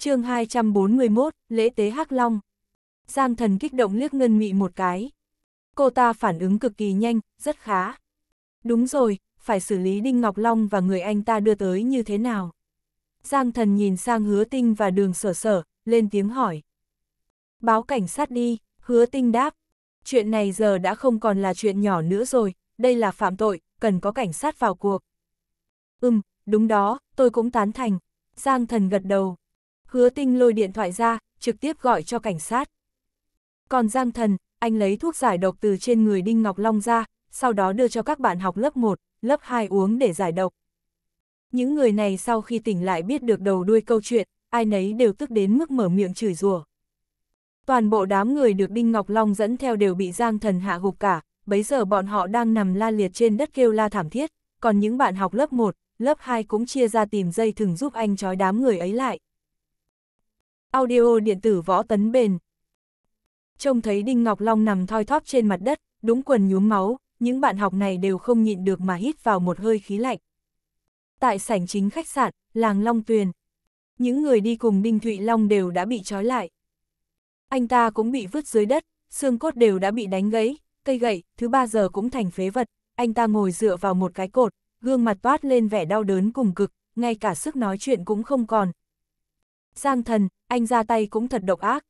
chương 241, lễ tế Hắc Long. Giang thần kích động liếc ngân mị một cái. Cô ta phản ứng cực kỳ nhanh, rất khá. Đúng rồi, phải xử lý Đinh Ngọc Long và người anh ta đưa tới như thế nào. Giang thần nhìn sang hứa tinh và đường sở sở, lên tiếng hỏi. Báo cảnh sát đi, hứa tinh đáp. Chuyện này giờ đã không còn là chuyện nhỏ nữa rồi, đây là phạm tội, cần có cảnh sát vào cuộc. Ừm, đúng đó, tôi cũng tán thành. Giang thần gật đầu. Hứa tinh lôi điện thoại ra, trực tiếp gọi cho cảnh sát. Còn Giang Thần, anh lấy thuốc giải độc từ trên người Đinh Ngọc Long ra, sau đó đưa cho các bạn học lớp 1, lớp 2 uống để giải độc. Những người này sau khi tỉnh lại biết được đầu đuôi câu chuyện, ai nấy đều tức đến mức mở miệng chửi rủa. Toàn bộ đám người được Đinh Ngọc Long dẫn theo đều bị Giang Thần hạ gục cả, bấy giờ bọn họ đang nằm la liệt trên đất kêu la thảm thiết, còn những bạn học lớp 1, lớp 2 cũng chia ra tìm dây thừng giúp anh trói đám người ấy lại. Audio điện tử võ tấn bền. Trông thấy Đinh Ngọc Long nằm thoi thóp trên mặt đất, đúng quần nhuốm máu, những bạn học này đều không nhịn được mà hít vào một hơi khí lạnh. Tại sảnh chính khách sạn, làng Long Tuyền, những người đi cùng Đinh Thụy Long đều đã bị trói lại. Anh ta cũng bị vứt dưới đất, xương cốt đều đã bị đánh gãy, cây gậy, thứ ba giờ cũng thành phế vật, anh ta ngồi dựa vào một cái cột, gương mặt toát lên vẻ đau đớn cùng cực, ngay cả sức nói chuyện cũng không còn. Giang thần, anh ra tay cũng thật độc ác.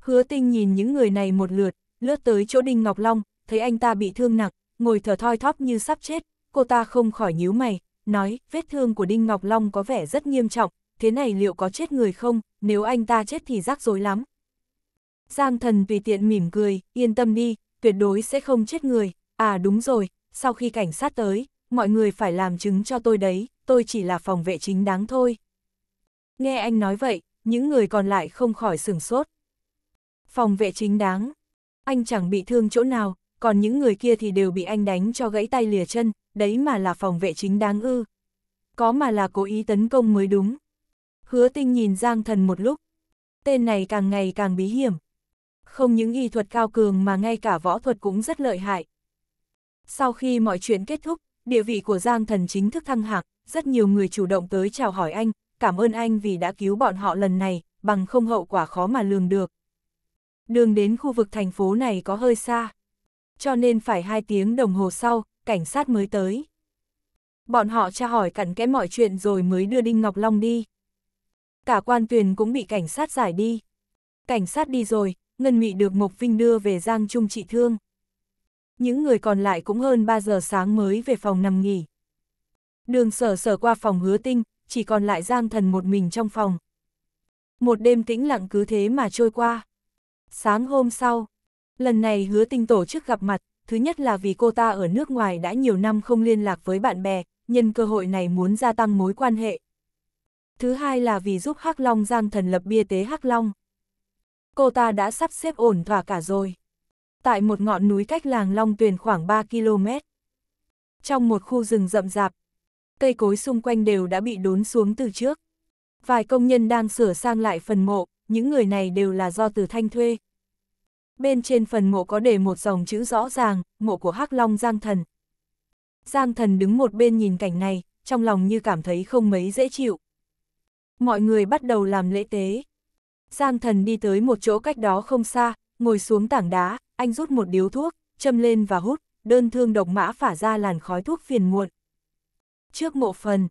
Hứa tinh nhìn những người này một lượt, lướt tới chỗ Đinh Ngọc Long, thấy anh ta bị thương nặng, ngồi thở thoi thóp như sắp chết, cô ta không khỏi nhíu mày, nói, vết thương của Đinh Ngọc Long có vẻ rất nghiêm trọng, thế này liệu có chết người không, nếu anh ta chết thì rắc rối lắm. Giang thần tùy tiện mỉm cười, yên tâm đi, tuyệt đối sẽ không chết người, à đúng rồi, sau khi cảnh sát tới, mọi người phải làm chứng cho tôi đấy, tôi chỉ là phòng vệ chính đáng thôi. Nghe anh nói vậy, những người còn lại không khỏi sửng sốt. Phòng vệ chính đáng, anh chẳng bị thương chỗ nào, còn những người kia thì đều bị anh đánh cho gãy tay lìa chân, đấy mà là phòng vệ chính đáng ư. Có mà là cố ý tấn công mới đúng. Hứa tinh nhìn Giang Thần một lúc. Tên này càng ngày càng bí hiểm. Không những y thuật cao cường mà ngay cả võ thuật cũng rất lợi hại. Sau khi mọi chuyện kết thúc, địa vị của Giang Thần chính thức thăng hạng, rất nhiều người chủ động tới chào hỏi anh, cảm ơn anh vì đã cứu bọn họ lần này, bằng không hậu quả khó mà lường được. Đường đến khu vực thành phố này có hơi xa, cho nên phải hai tiếng đồng hồ sau, cảnh sát mới tới. Bọn họ tra hỏi cặn kẽ mọi chuyện rồi mới đưa Đinh Ngọc Long đi. Cả quan tuyền cũng bị cảnh sát giải đi. Cảnh sát đi rồi, Ngân Mị được Mộc Vinh đưa về Giang Trung trị thương. Những người còn lại cũng hơn 3 giờ sáng mới về phòng nằm nghỉ. Đường sở sở qua phòng hứa tinh, chỉ còn lại Giang Thần một mình trong phòng. Một đêm tĩnh lặng cứ thế mà trôi qua. Sáng hôm sau, lần này hứa tinh tổ chức gặp mặt, thứ nhất là vì cô ta ở nước ngoài đã nhiều năm không liên lạc với bạn bè, nhân cơ hội này muốn gia tăng mối quan hệ. Thứ hai là vì giúp Hắc Long Giang Thần lập bia tế Hắc Long. Cô ta đã sắp xếp ổn thỏa cả rồi. Tại một ngọn núi cách làng Long Tuyền khoảng 3 km. Trong một khu rừng rậm rạp, cây cối xung quanh đều đã bị đốn xuống từ trước. Vài công nhân đang sửa sang lại phần mộ, những người này đều là do Từ Thanh thuê. Bên trên phần mộ có để một dòng chữ rõ ràng, mộ của Hắc Long Giang Thần. Giang Thần đứng một bên nhìn cảnh này, trong lòng như cảm thấy không mấy dễ chịu. Mọi người bắt đầu làm lễ tế. Giang Thần đi tới một chỗ cách đó không xa, ngồi xuống tảng đá, anh rút một điếu thuốc, châm lên và hút, đơn thương độc mã phả ra làn khói thuốc phiền muộn trước mộ phần.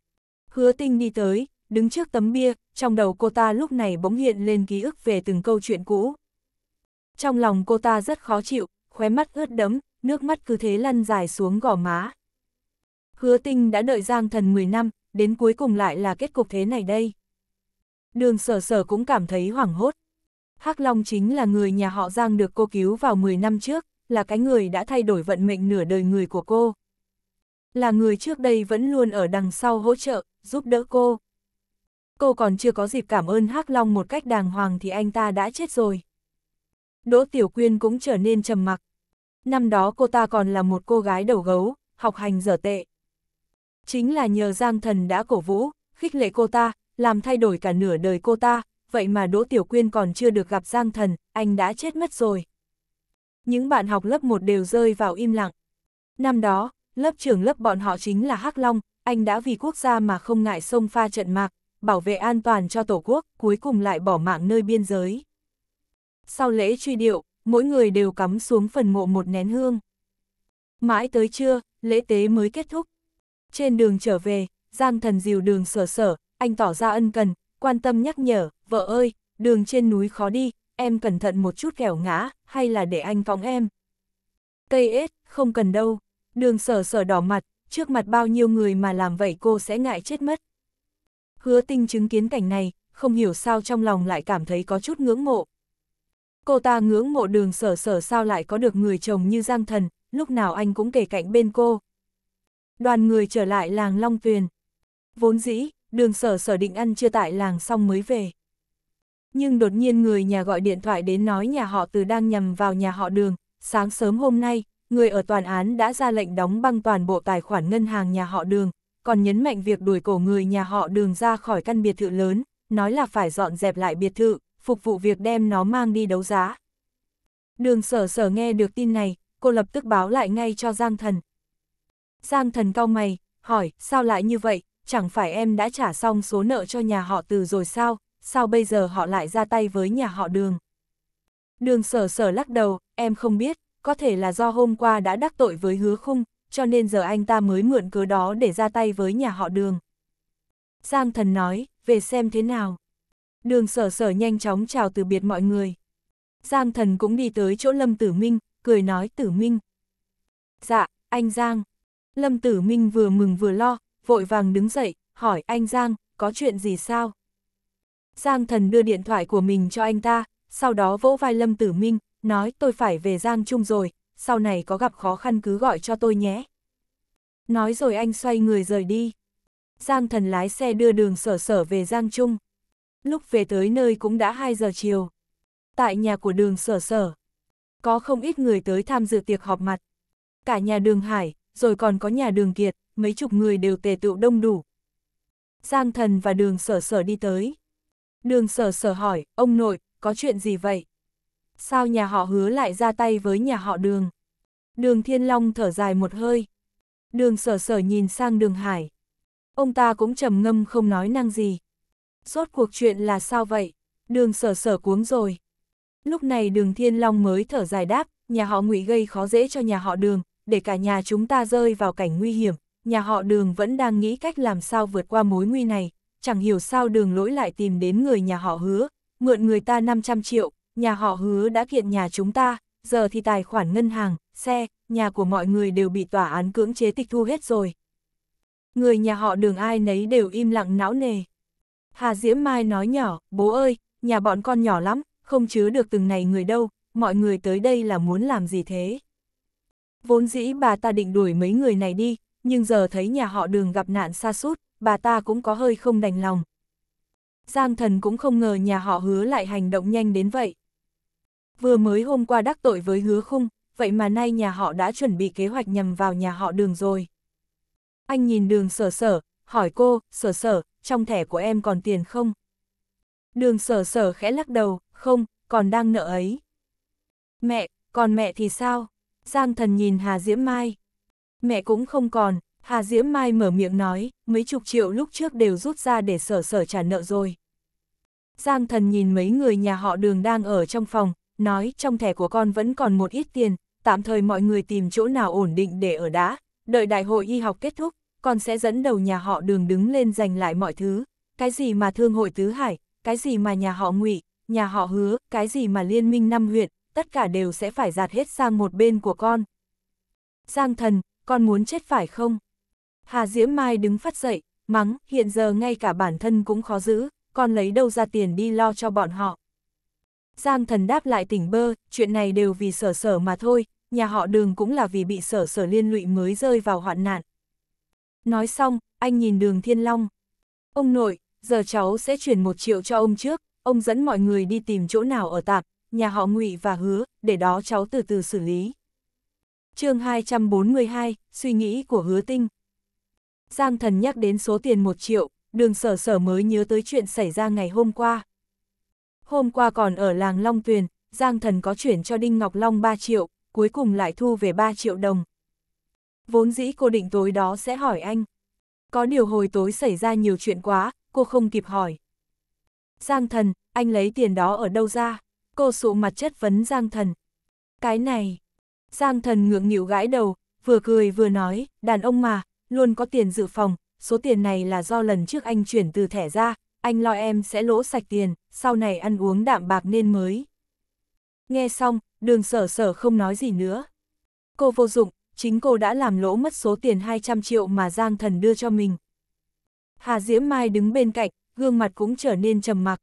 Hứa tinh đi tới, đứng trước tấm bia, trong đầu cô ta lúc này bỗng hiện lên ký ức về từng câu chuyện cũ. Trong lòng cô ta rất khó chịu, khóe mắt ướt đẫm, nước mắt cứ thế lăn dài xuống gò má. Hứa tinh đã đợi Giang thần 10 năm, đến cuối cùng lại là kết cục thế này đây. Đường sở sở cũng cảm thấy hoảng hốt. hắc Long chính là người nhà họ Giang được cô cứu vào 10 năm trước, là cái người đã thay đổi vận mệnh nửa đời người của cô là người trước đây vẫn luôn ở đằng sau hỗ trợ, giúp đỡ cô. Cô còn chưa có dịp cảm ơn Hắc Long một cách đàng hoàng thì anh ta đã chết rồi. Đỗ Tiểu Quyên cũng trở nên trầm mặc. Năm đó cô ta còn là một cô gái đầu gấu, học hành dở tệ. Chính là nhờ Giang Thần đã cổ vũ, khích lệ cô ta, làm thay đổi cả nửa đời cô ta, vậy mà Đỗ Tiểu Quyên còn chưa được gặp Giang Thần, anh đã chết mất rồi. Những bạn học lớp 1 đều rơi vào im lặng. Năm đó, lớp trưởng lớp bọn họ chính là Hắc Long, anh đã vì quốc gia mà không ngại sông pha trận mạc, bảo vệ an toàn cho Tổ quốc, cuối cùng lại bỏ mạng nơi biên giới. Sau lễ truy điệu, mỗi người đều cắm xuống phần mộ một nén hương. Mãi tới trưa, lễ tế mới kết thúc. Trên đường trở về, Giang thần dìu đường sở sở, anh tỏ ra ân cần, quan tâm nhắc nhở, vợ ơi, đường trên núi khó đi, em cẩn thận một chút kẻo ngã, hay là để anh cõng em. Cây ết, không cần đâu. Đường sở sở đỏ mặt, trước mặt bao nhiêu người mà làm vậy cô sẽ ngại chết mất. Hứa tinh chứng kiến cảnh này, không hiểu sao trong lòng lại cảm thấy có chút ngưỡng mộ. Cô ta ngưỡng mộ đường sở sở sao lại có được người chồng như Giang Thần, lúc nào anh cũng kể cạnh bên cô. Đoàn người trở lại làng Long Tuyền. Vốn dĩ, đường sở sở định ăn chưa tại làng xong mới về. Nhưng đột nhiên người nhà gọi điện thoại đến nói nhà họ từ đang nhằm vào nhà họ đường, sáng sớm hôm nay, người ở toàn án đã ra lệnh đóng băng toàn bộ tài khoản ngân hàng nhà họ đường, còn nhấn mạnh việc đuổi cổ người nhà họ đường ra khỏi căn biệt thự lớn, nói là phải dọn dẹp lại biệt thự, phục vụ việc đem nó mang đi đấu giá. Đường sở sở nghe được tin này, cô lập tức báo lại ngay cho Giang Thần. Giang Thần cau mày, hỏi, sao lại như vậy, chẳng phải em đã trả xong số nợ cho nhà họ từ rồi sao, sao bây giờ họ lại ra tay với nhà họ đường? Đường sở sở lắc đầu, em không biết, có thể là do hôm qua đã đắc tội với hứa khung, cho nên giờ anh ta mới mượn cớ đó để ra tay với nhà họ đường. Giang thần nói, về xem thế nào. Đường sở sở nhanh chóng chào từ biệt mọi người. Giang thần cũng đi tới chỗ Lâm Tử Minh, cười nói Tử Minh. Dạ, anh Giang. Lâm Tử Minh vừa mừng vừa lo, vội vàng đứng dậy, hỏi anh Giang, có chuyện gì sao? Giang thần đưa điện thoại của mình cho anh ta, sau đó vỗ vai Lâm Tử Minh, nói tôi phải về Giang Trung rồi, sau này có gặp khó khăn cứ gọi cho tôi nhé. Nói rồi anh xoay người rời đi. Giang thần lái xe đưa đường sở sở về Giang Trung. Lúc về tới nơi cũng đã 2 giờ chiều. Tại nhà của đường sở sở, có không ít người tới tham dự tiệc họp mặt. Cả nhà đường Hải, rồi còn có nhà đường Kiệt, mấy chục người đều tề tựu đông đủ. Giang thần và đường sở sở đi tới. Đường sở sở hỏi, ông nội, có chuyện gì vậy? sao nhà họ hứa lại ra tay với nhà họ đường. Đường Thiên Long thở dài một hơi. Đường sở sở nhìn sang đường Hải. Ông ta cũng trầm ngâm không nói năng gì. Rốt cuộc chuyện là sao vậy? Đường sở sở cuống rồi. Lúc này đường Thiên Long mới thở dài đáp, nhà họ ngụy gây khó dễ cho nhà họ đường, để cả nhà chúng ta rơi vào cảnh nguy hiểm. Nhà họ đường vẫn đang nghĩ cách làm sao vượt qua mối nguy này, chẳng hiểu sao đường lỗi lại tìm đến người nhà họ hứa, mượn người ta 500 triệu, nhà họ hứa đã kiện nhà chúng ta, giờ thì tài khoản ngân hàng, xe, nhà của mọi người đều bị tòa án cưỡng chế tịch thu hết rồi. Người nhà họ đường ai nấy đều im lặng não nề. Hà Diễm Mai nói nhỏ, bố ơi, nhà bọn con nhỏ lắm, không chứa được từng này người đâu, mọi người tới đây là muốn làm gì thế? Vốn dĩ bà ta định đuổi mấy người này đi, nhưng giờ thấy nhà họ đường gặp nạn xa sút bà ta cũng có hơi không đành lòng. Giang thần cũng không ngờ nhà họ hứa lại hành động nhanh đến vậy vừa mới hôm qua đắc tội với hứa khung, vậy mà nay nhà họ đã chuẩn bị kế hoạch nhằm vào nhà họ đường rồi. Anh nhìn đường sở sở, hỏi cô, sở sở, trong thẻ của em còn tiền không? Đường sở sở khẽ lắc đầu, không, còn đang nợ ấy. Mẹ, còn mẹ thì sao? Giang thần nhìn Hà Diễm Mai. Mẹ cũng không còn, Hà Diễm Mai mở miệng nói, mấy chục triệu lúc trước đều rút ra để sở sở trả nợ rồi. Giang thần nhìn mấy người nhà họ đường đang ở trong phòng, nói trong thẻ của con vẫn còn một ít tiền, tạm thời mọi người tìm chỗ nào ổn định để ở đã, đợi đại hội y học kết thúc, con sẽ dẫn đầu nhà họ đường đứng lên giành lại mọi thứ, cái gì mà thương hội tứ hải, cái gì mà nhà họ ngụy, nhà họ hứa, cái gì mà liên minh năm huyện, tất cả đều sẽ phải giạt hết sang một bên của con. Giang thần, con muốn chết phải không? Hà Diễm Mai đứng phát dậy, mắng, hiện giờ ngay cả bản thân cũng khó giữ, con lấy đâu ra tiền đi lo cho bọn họ. Giang thần đáp lại tỉnh bơ, chuyện này đều vì sở sở mà thôi, nhà họ đường cũng là vì bị sở sở liên lụy mới rơi vào hoạn nạn. Nói xong, anh nhìn đường Thiên Long. Ông nội, giờ cháu sẽ chuyển một triệu cho ông trước, ông dẫn mọi người đi tìm chỗ nào ở tạm. nhà họ ngụy và hứa, để đó cháu từ từ xử lý. chương 242, suy nghĩ của hứa tinh. Giang thần nhắc đến số tiền một triệu, đường sở sở mới nhớ tới chuyện xảy ra ngày hôm qua. Hôm qua còn ở làng Long Tuyền, Giang Thần có chuyển cho Đinh Ngọc Long 3 triệu, cuối cùng lại thu về 3 triệu đồng. Vốn dĩ cô định tối đó sẽ hỏi anh. Có điều hồi tối xảy ra nhiều chuyện quá, cô không kịp hỏi. Giang Thần, anh lấy tiền đó ở đâu ra? Cô sụ mặt chất vấn Giang Thần. Cái này. Giang Thần ngượng nghịu gãi đầu, vừa cười vừa nói, đàn ông mà, luôn có tiền dự phòng, số tiền này là do lần trước anh chuyển từ thẻ ra, anh lo em sẽ lỗ sạch tiền, sau này ăn uống đạm bạc nên mới. Nghe xong, đường sở sở không nói gì nữa. Cô vô dụng, chính cô đã làm lỗ mất số tiền 200 triệu mà Giang Thần đưa cho mình. Hà Diễm Mai đứng bên cạnh, gương mặt cũng trở nên trầm mặc.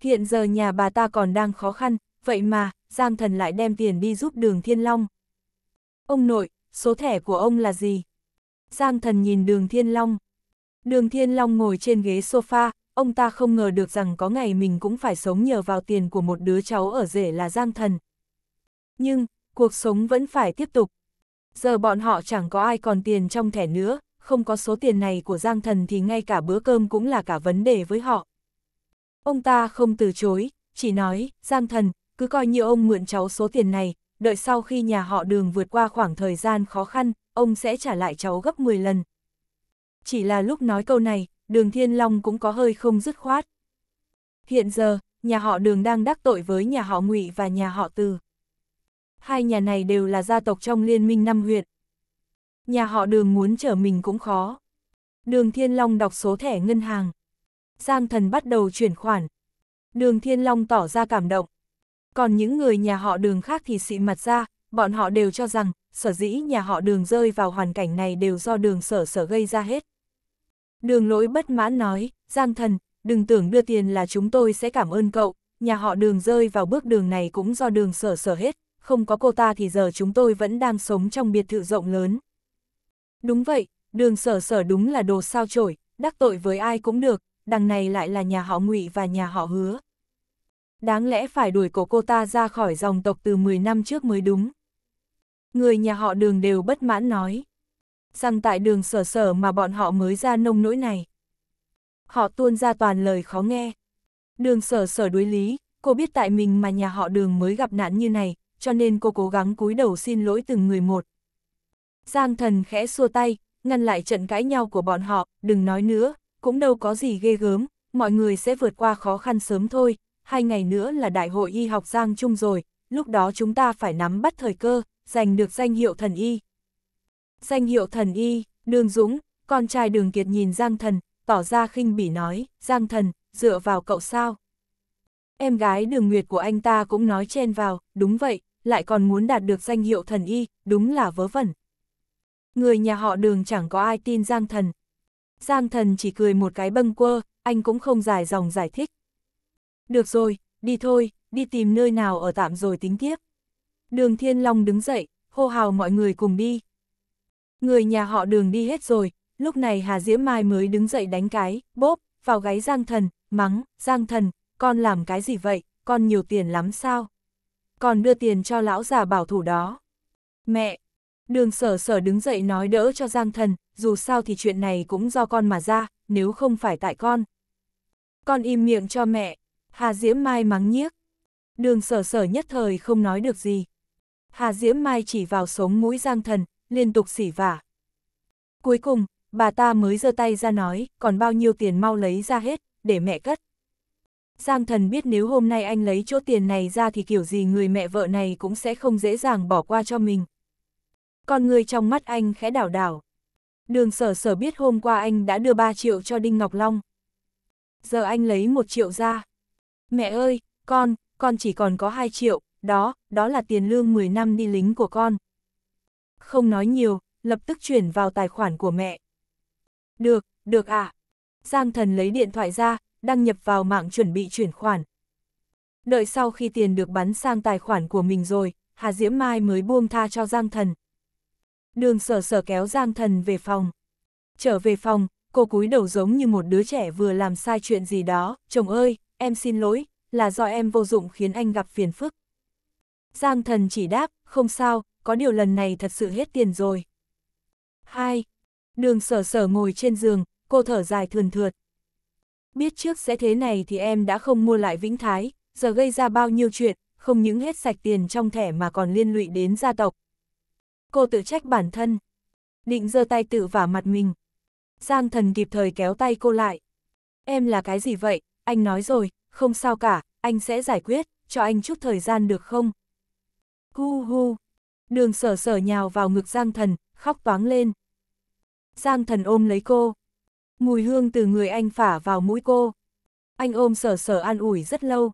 Hiện giờ nhà bà ta còn đang khó khăn, vậy mà, Giang Thần lại đem tiền đi giúp đường Thiên Long. Ông nội, số thẻ của ông là gì? Giang Thần nhìn đường Thiên Long. Đường Thiên Long ngồi trên ghế sofa, ông ta không ngờ được rằng có ngày mình cũng phải sống nhờ vào tiền của một đứa cháu ở rể là Giang Thần. Nhưng, cuộc sống vẫn phải tiếp tục. Giờ bọn họ chẳng có ai còn tiền trong thẻ nữa, không có số tiền này của Giang Thần thì ngay cả bữa cơm cũng là cả vấn đề với họ. Ông ta không từ chối, chỉ nói, Giang Thần, cứ coi như ông mượn cháu số tiền này, đợi sau khi nhà họ đường vượt qua khoảng thời gian khó khăn, ông sẽ trả lại cháu gấp 10 lần chỉ là lúc nói câu này, đường Thiên Long cũng có hơi không dứt khoát. Hiện giờ, nhà họ đường đang đắc tội với nhà họ ngụy và nhà họ Từ. Hai nhà này đều là gia tộc trong liên minh năm huyện. Nhà họ đường muốn trở mình cũng khó. Đường Thiên Long đọc số thẻ ngân hàng. Giang thần bắt đầu chuyển khoản. Đường Thiên Long tỏ ra cảm động. Còn những người nhà họ đường khác thì xị mặt ra, bọn họ đều cho rằng, sở dĩ nhà họ đường rơi vào hoàn cảnh này đều do đường sở sở gây ra hết. Đường lỗi bất mãn nói, Giang thần, đừng tưởng đưa tiền là chúng tôi sẽ cảm ơn cậu, nhà họ đường rơi vào bước đường này cũng do đường sở sở hết, không có cô ta thì giờ chúng tôi vẫn đang sống trong biệt thự rộng lớn. Đúng vậy, đường sở sở đúng là đồ sao chổi, đắc tội với ai cũng được, đằng này lại là nhà họ ngụy và nhà họ hứa. Đáng lẽ phải đuổi cổ cô ta ra khỏi dòng tộc từ 10 năm trước mới đúng. Người nhà họ đường đều bất mãn nói rằng tại đường sở sở mà bọn họ mới ra nông nỗi này. Họ tuôn ra toàn lời khó nghe. Đường sở sở đối lý, cô biết tại mình mà nhà họ đường mới gặp nạn như này, cho nên cô cố gắng cúi đầu xin lỗi từng người một. Giang thần khẽ xua tay, ngăn lại trận cãi nhau của bọn họ, đừng nói nữa, cũng đâu có gì ghê gớm, mọi người sẽ vượt qua khó khăn sớm thôi, hai ngày nữa là đại hội y học Giang Trung rồi, lúc đó chúng ta phải nắm bắt thời cơ, giành được danh hiệu thần y, Danh hiệu thần y, đường dũng, con trai đường kiệt nhìn Giang thần, tỏ ra khinh bỉ nói, Giang thần, dựa vào cậu sao? Em gái đường nguyệt của anh ta cũng nói chen vào, đúng vậy, lại còn muốn đạt được danh hiệu thần y, đúng là vớ vẩn. Người nhà họ đường chẳng có ai tin Giang thần. Giang thần chỉ cười một cái bâng quơ, anh cũng không dài dòng giải thích. Được rồi, đi thôi, đi tìm nơi nào ở tạm rồi tính tiếp. Đường Thiên Long đứng dậy, hô hào mọi người cùng đi, Người nhà họ đường đi hết rồi, lúc này Hà Diễm Mai mới đứng dậy đánh cái, bóp, vào gáy Giang Thần, mắng, Giang Thần, con làm cái gì vậy, con nhiều tiền lắm sao? Còn đưa tiền cho lão già bảo thủ đó. Mẹ! Đường sở sở đứng dậy nói đỡ cho Giang Thần, dù sao thì chuyện này cũng do con mà ra, nếu không phải tại con. Con im miệng cho mẹ, Hà Diễm Mai mắng nhiếc. Đường sở sở nhất thời không nói được gì. Hà Diễm Mai chỉ vào sống mũi Giang Thần, liên tục xỉ vả. Cuối cùng, bà ta mới giơ tay ra nói, còn bao nhiêu tiền mau lấy ra hết, để mẹ cất. Giang thần biết nếu hôm nay anh lấy chỗ tiền này ra thì kiểu gì người mẹ vợ này cũng sẽ không dễ dàng bỏ qua cho mình. Con người trong mắt anh khẽ đảo đảo. Đường sở sở biết hôm qua anh đã đưa 3 triệu cho Đinh Ngọc Long. Giờ anh lấy 1 triệu ra. Mẹ ơi, con, con chỉ còn có 2 triệu, đó, đó là tiền lương 10 năm đi lính của con, không nói nhiều, lập tức chuyển vào tài khoản của mẹ. Được, được à. Giang thần lấy điện thoại ra, đăng nhập vào mạng chuẩn bị chuyển khoản. Đợi sau khi tiền được bắn sang tài khoản của mình rồi, Hà Diễm Mai mới buông tha cho Giang thần. Đường sở sở kéo Giang thần về phòng. Trở về phòng, cô cúi đầu giống như một đứa trẻ vừa làm sai chuyện gì đó. Chồng ơi, em xin lỗi, là do em vô dụng khiến anh gặp phiền phức. Giang thần chỉ đáp, không sao, có điều lần này thật sự hết tiền rồi. 2. Đường sở sở ngồi trên giường, cô thở dài thườn thượt. Biết trước sẽ thế này thì em đã không mua lại Vĩnh Thái, giờ gây ra bao nhiêu chuyện, không những hết sạch tiền trong thẻ mà còn liên lụy đến gia tộc. Cô tự trách bản thân. Định giơ tay tự vả mặt mình. Giang thần kịp thời kéo tay cô lại. Em là cái gì vậy, anh nói rồi, không sao cả, anh sẽ giải quyết, cho anh chút thời gian được không? Hu hu, đường sở sở nhào vào ngực Giang Thần, khóc toáng lên. Giang Thần ôm lấy cô. Mùi hương từ người anh phả vào mũi cô. Anh ôm sở sở an ủi rất lâu.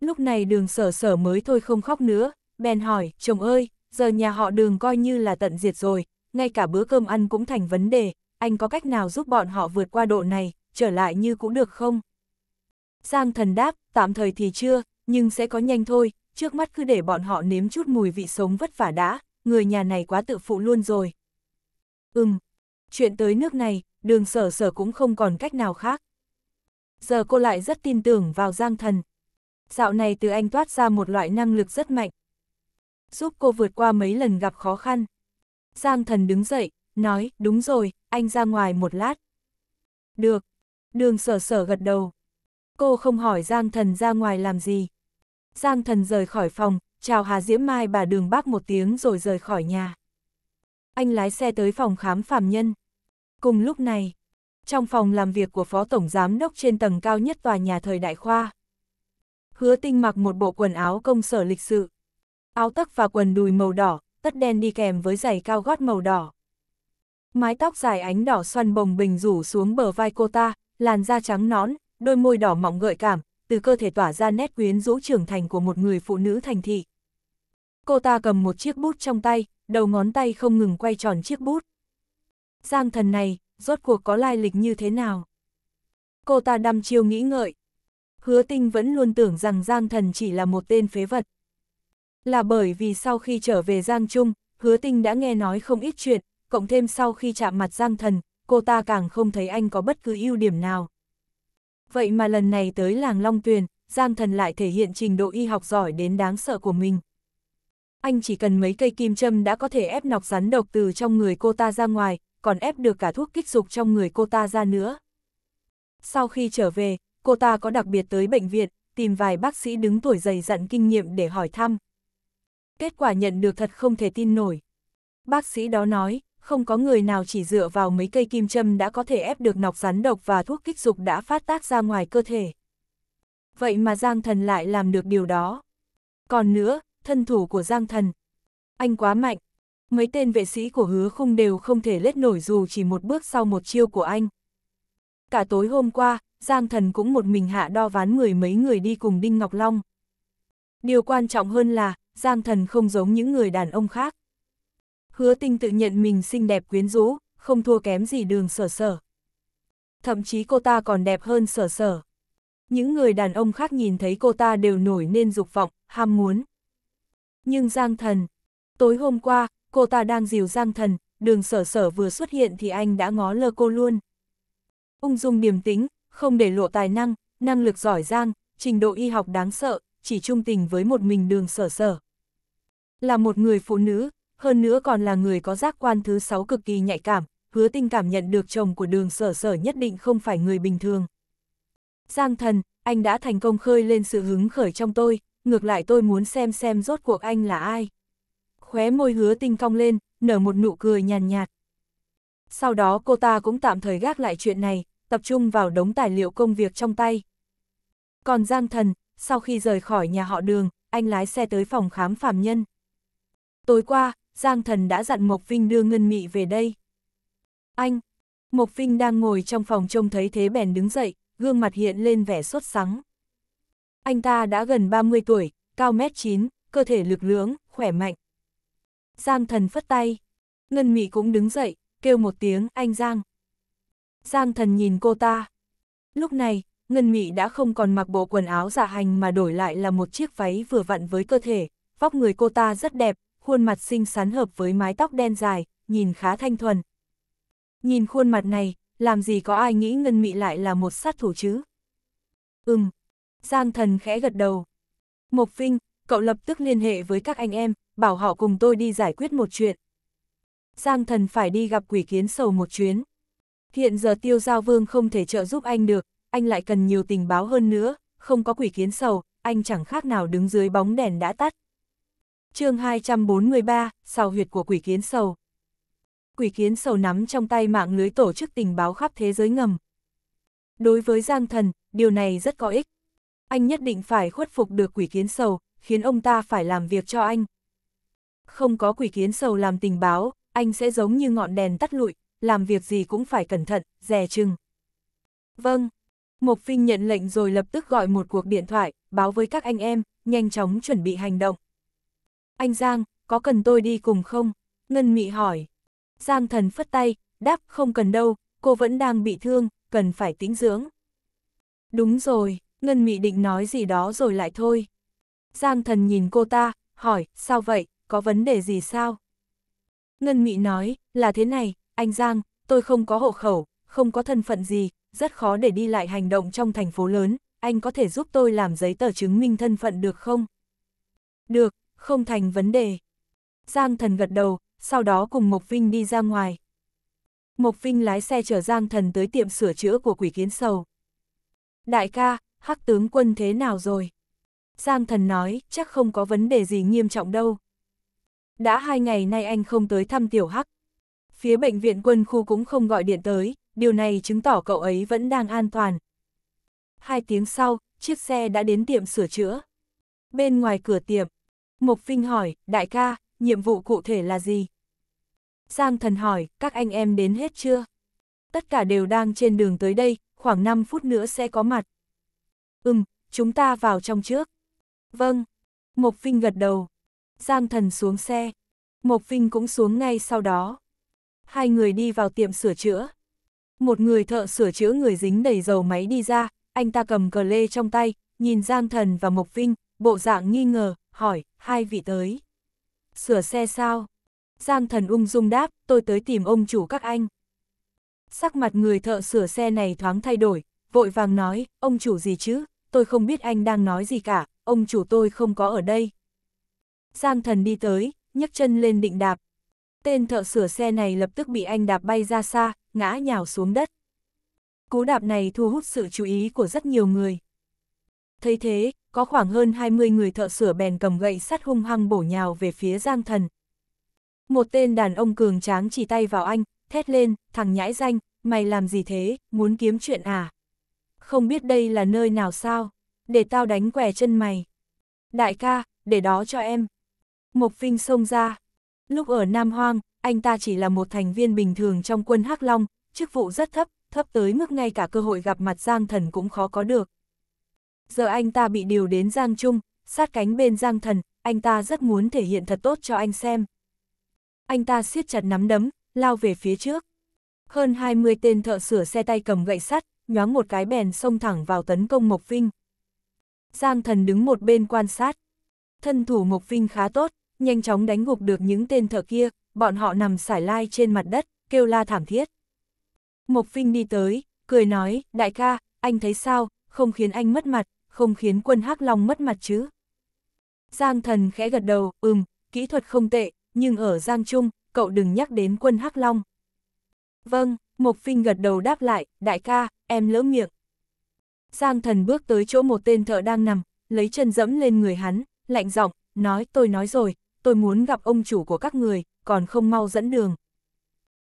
Lúc này đường sở sở mới thôi không khóc nữa, bèn hỏi, chồng ơi, giờ nhà họ đường coi như là tận diệt rồi, ngay cả bữa cơm ăn cũng thành vấn đề, anh có cách nào giúp bọn họ vượt qua độ này, trở lại như cũng được không? Giang thần đáp, tạm thời thì chưa, nhưng sẽ có nhanh thôi, trước mắt cứ để bọn họ nếm chút mùi vị sống vất vả đã, người nhà này quá tự phụ luôn rồi. Ừm, chuyện tới nước này, đường sở sở cũng không còn cách nào khác. Giờ cô lại rất tin tưởng vào Giang Thần. Dạo này từ anh toát ra một loại năng lực rất mạnh. Giúp cô vượt qua mấy lần gặp khó khăn. Giang Thần đứng dậy, nói, đúng rồi, anh ra ngoài một lát. Được. Đường sở sở gật đầu. Cô không hỏi Giang Thần ra ngoài làm gì. Giang thần rời khỏi phòng, chào Hà Diễm Mai bà đường bác một tiếng rồi rời khỏi nhà. Anh lái xe tới phòng khám Phạm nhân. Cùng lúc này, trong phòng làm việc của Phó Tổng Giám Đốc trên tầng cao nhất tòa nhà thời đại khoa. Hứa tinh mặc một bộ quần áo công sở lịch sự. Áo tắc và quần đùi màu đỏ, tất đen đi kèm với giày cao gót màu đỏ. Mái tóc dài ánh đỏ xoăn bồng bình rủ xuống bờ vai cô ta, làn da trắng nõn, đôi môi đỏ mọng gợi cảm, từ cơ thể tỏa ra nét quyến rũ trưởng thành của một người phụ nữ thành thị. Cô ta cầm một chiếc bút trong tay, đầu ngón tay không ngừng quay tròn chiếc bút. Giang thần này, rốt cuộc có lai lịch như thế nào? Cô ta đăm chiêu nghĩ ngợi. Hứa tinh vẫn luôn tưởng rằng Giang thần chỉ là một tên phế vật. Là bởi vì sau khi trở về Giang Trung, hứa tinh đã nghe nói không ít chuyện, cộng thêm sau khi chạm mặt Giang thần, cô ta càng không thấy anh có bất cứ ưu điểm nào vậy mà lần này tới làng Long Tuyền, Giang Thần lại thể hiện trình độ y học giỏi đến đáng sợ của mình. Anh chỉ cần mấy cây kim châm đã có thể ép nọc rắn độc từ trong người cô ta ra ngoài, còn ép được cả thuốc kích dục trong người cô ta ra nữa. Sau khi trở về, cô ta có đặc biệt tới bệnh viện, tìm vài bác sĩ đứng tuổi dày dặn kinh nghiệm để hỏi thăm. Kết quả nhận được thật không thể tin nổi. Bác sĩ đó nói, không có người nào chỉ dựa vào mấy cây kim châm đã có thể ép được nọc rắn độc và thuốc kích dục đã phát tác ra ngoài cơ thể. Vậy mà Giang Thần lại làm được điều đó. Còn nữa, thân thủ của Giang Thần. Anh quá mạnh. Mấy tên vệ sĩ của hứa khung đều không thể lết nổi dù chỉ một bước sau một chiêu của anh. Cả tối hôm qua, Giang Thần cũng một mình hạ đo ván người mấy người đi cùng Đinh Ngọc Long. Điều quan trọng hơn là, Giang Thần không giống những người đàn ông khác hứa tinh tự nhận mình xinh đẹp quyến rũ, không thua kém gì đường sở sở. Thậm chí cô ta còn đẹp hơn sở sở. Những người đàn ông khác nhìn thấy cô ta đều nổi nên dục vọng, ham muốn. Nhưng Giang Thần, tối hôm qua, cô ta đang dìu Giang Thần, đường sở sở vừa xuất hiện thì anh đã ngó lơ cô luôn. Ung dung điềm tĩnh, không để lộ tài năng, năng lực giỏi giang, trình độ y học đáng sợ, chỉ trung tình với một mình đường sở sở. Là một người phụ nữ, hơn nữa còn là người có giác quan thứ sáu cực kỳ nhạy cảm, hứa tinh cảm nhận được chồng của đường sở sở nhất định không phải người bình thường. Giang thần, anh đã thành công khơi lên sự hứng khởi trong tôi, ngược lại tôi muốn xem xem rốt cuộc anh là ai. Khóe môi hứa tinh cong lên, nở một nụ cười nhàn nhạt, Sau đó cô ta cũng tạm thời gác lại chuyện này, tập trung vào đống tài liệu công việc trong tay. Còn Giang Thần, sau khi rời khỏi nhà họ đường, anh lái xe tới phòng khám phạm nhân. Tối qua, Giang Thần đã dặn Mộc Vinh đưa Ngân Mị về đây. Anh! Mộc Vinh đang ngồi trong phòng trông thấy thế bèn đứng dậy, gương mặt hiện lên vẻ xuất sắng. Anh ta đã gần 30 tuổi, cao mét 9, cơ thể lực lưỡng, khỏe mạnh. Giang Thần phất tay. Ngân Mị cũng đứng dậy, kêu một tiếng anh Giang. Giang Thần nhìn cô ta. Lúc này, Ngân Mị đã không còn mặc bộ quần áo dạ hành mà đổi lại là một chiếc váy vừa vặn với cơ thể, vóc người cô ta rất đẹp, khuôn mặt xinh xắn hợp với mái tóc đen dài, nhìn khá thanh thuần. Nhìn khuôn mặt này, làm gì có ai nghĩ Ngân Mị lại là một sát thủ chứ? Ừm. Giang thần khẽ gật đầu. Mộc Vinh, cậu lập tức liên hệ với các anh em, bảo họ cùng tôi đi giải quyết một chuyện. Giang thần phải đi gặp quỷ kiến sầu một chuyến. Hiện giờ tiêu giao vương không thể trợ giúp anh được, anh lại cần nhiều tình báo hơn nữa, không có quỷ kiến sầu, anh chẳng khác nào đứng dưới bóng đèn đã tắt chương 243, sào huyệt của quỷ kiến sầu. Quỷ kiến sầu nắm trong tay mạng lưới tổ chức tình báo khắp thế giới ngầm. Đối với Giang Thần, điều này rất có ích. Anh nhất định phải khuất phục được quỷ kiến sầu, khiến ông ta phải làm việc cho anh. Không có quỷ kiến sầu làm tình báo, anh sẽ giống như ngọn đèn tắt lụi, làm việc gì cũng phải cẩn thận, dè chừng. Vâng. Mộc Phinh nhận lệnh rồi lập tức gọi một cuộc điện thoại, báo với các anh em, nhanh chóng chuẩn bị hành động. Anh Giang, có cần tôi đi cùng không? Ngân Mị hỏi. Giang thần phất tay, đáp không cần đâu, cô vẫn đang bị thương, cần phải tĩnh dưỡng. Đúng rồi, Ngân Mị định nói gì đó rồi lại thôi. Giang thần nhìn cô ta, hỏi, sao vậy, có vấn đề gì sao? Ngân Mị nói, là thế này, anh Giang, tôi không có hộ khẩu, không có thân phận gì, rất khó để đi lại hành động trong thành phố lớn, anh có thể giúp tôi làm giấy tờ chứng minh thân phận được không? Được, không thành vấn đề. Giang thần gật đầu, sau đó cùng Mộc Vinh đi ra ngoài. Mộc Vinh lái xe chở Giang thần tới tiệm sửa chữa của quỷ kiến sầu. Đại ca, hắc tướng quân thế nào rồi? Giang thần nói, chắc không có vấn đề gì nghiêm trọng đâu. Đã hai ngày nay anh không tới thăm tiểu hắc. Phía bệnh viện quân khu cũng không gọi điện tới, điều này chứng tỏ cậu ấy vẫn đang an toàn. Hai tiếng sau, chiếc xe đã đến tiệm sửa chữa. Bên ngoài cửa tiệm, Mục Vinh hỏi, đại ca, nhiệm vụ cụ thể là gì? Giang thần hỏi, các anh em đến hết chưa? Tất cả đều đang trên đường tới đây, khoảng 5 phút nữa sẽ có mặt. Ừm, chúng ta vào trong trước. Vâng. Mộc Vinh gật đầu. Giang thần xuống xe. Mộc Vinh cũng xuống ngay sau đó. Hai người đi vào tiệm sửa chữa. Một người thợ sửa chữa người dính đầy dầu máy đi ra, anh ta cầm cờ lê trong tay, nhìn Giang thần và Mộc Vinh, bộ dạng nghi ngờ, hỏi, hai vị tới. Sửa xe sao? Giang thần ung dung đáp, tôi tới tìm ông chủ các anh. Sắc mặt người thợ sửa xe này thoáng thay đổi, vội vàng nói, ông chủ gì chứ, tôi không biết anh đang nói gì cả, ông chủ tôi không có ở đây. Giang thần đi tới, nhấc chân lên định đạp. Tên thợ sửa xe này lập tức bị anh đạp bay ra xa, ngã nhào xuống đất. Cú đạp này thu hút sự chú ý của rất nhiều người. Thấy thế, có khoảng hơn 20 người thợ sửa bèn cầm gậy sắt hung hăng bổ nhào về phía Giang Thần. Một tên đàn ông cường tráng chỉ tay vào anh, thét lên, thằng nhãi danh, mày làm gì thế, muốn kiếm chuyện à? Không biết đây là nơi nào sao? Để tao đánh què chân mày. Đại ca, để đó cho em. Mộc Vinh xông ra. Lúc ở Nam Hoang, anh ta chỉ là một thành viên bình thường trong quân Hắc Long, chức vụ rất thấp, thấp tới mức ngay cả cơ hội gặp mặt Giang Thần cũng khó có được. Giờ anh ta bị điều đến Giang Trung, sát cánh bên Giang Thần, anh ta rất muốn thể hiện thật tốt cho anh xem. Anh ta siết chặt nắm đấm, lao về phía trước. Hơn 20 tên thợ sửa xe tay cầm gậy sắt, nhoáng một cái bèn xông thẳng vào tấn công Mộc Vinh. Giang Thần đứng một bên quan sát. Thân thủ Mộc Vinh khá tốt, nhanh chóng đánh gục được những tên thợ kia, bọn họ nằm sải lai trên mặt đất, kêu la thảm thiết. Mộc Vinh đi tới, cười nói, đại ca, anh thấy sao, không khiến anh mất mặt, không khiến quân Hắc Long mất mặt chứ. Giang thần khẽ gật đầu, ừm, kỹ thuật không tệ, nhưng ở Giang Trung, cậu đừng nhắc đến quân Hắc Long. Vâng, Mộc Phinh gật đầu đáp lại, đại ca, em lỡ miệng. Giang thần bước tới chỗ một tên thợ đang nằm, lấy chân dẫm lên người hắn, lạnh giọng nói tôi nói rồi, tôi muốn gặp ông chủ của các người, còn không mau dẫn đường.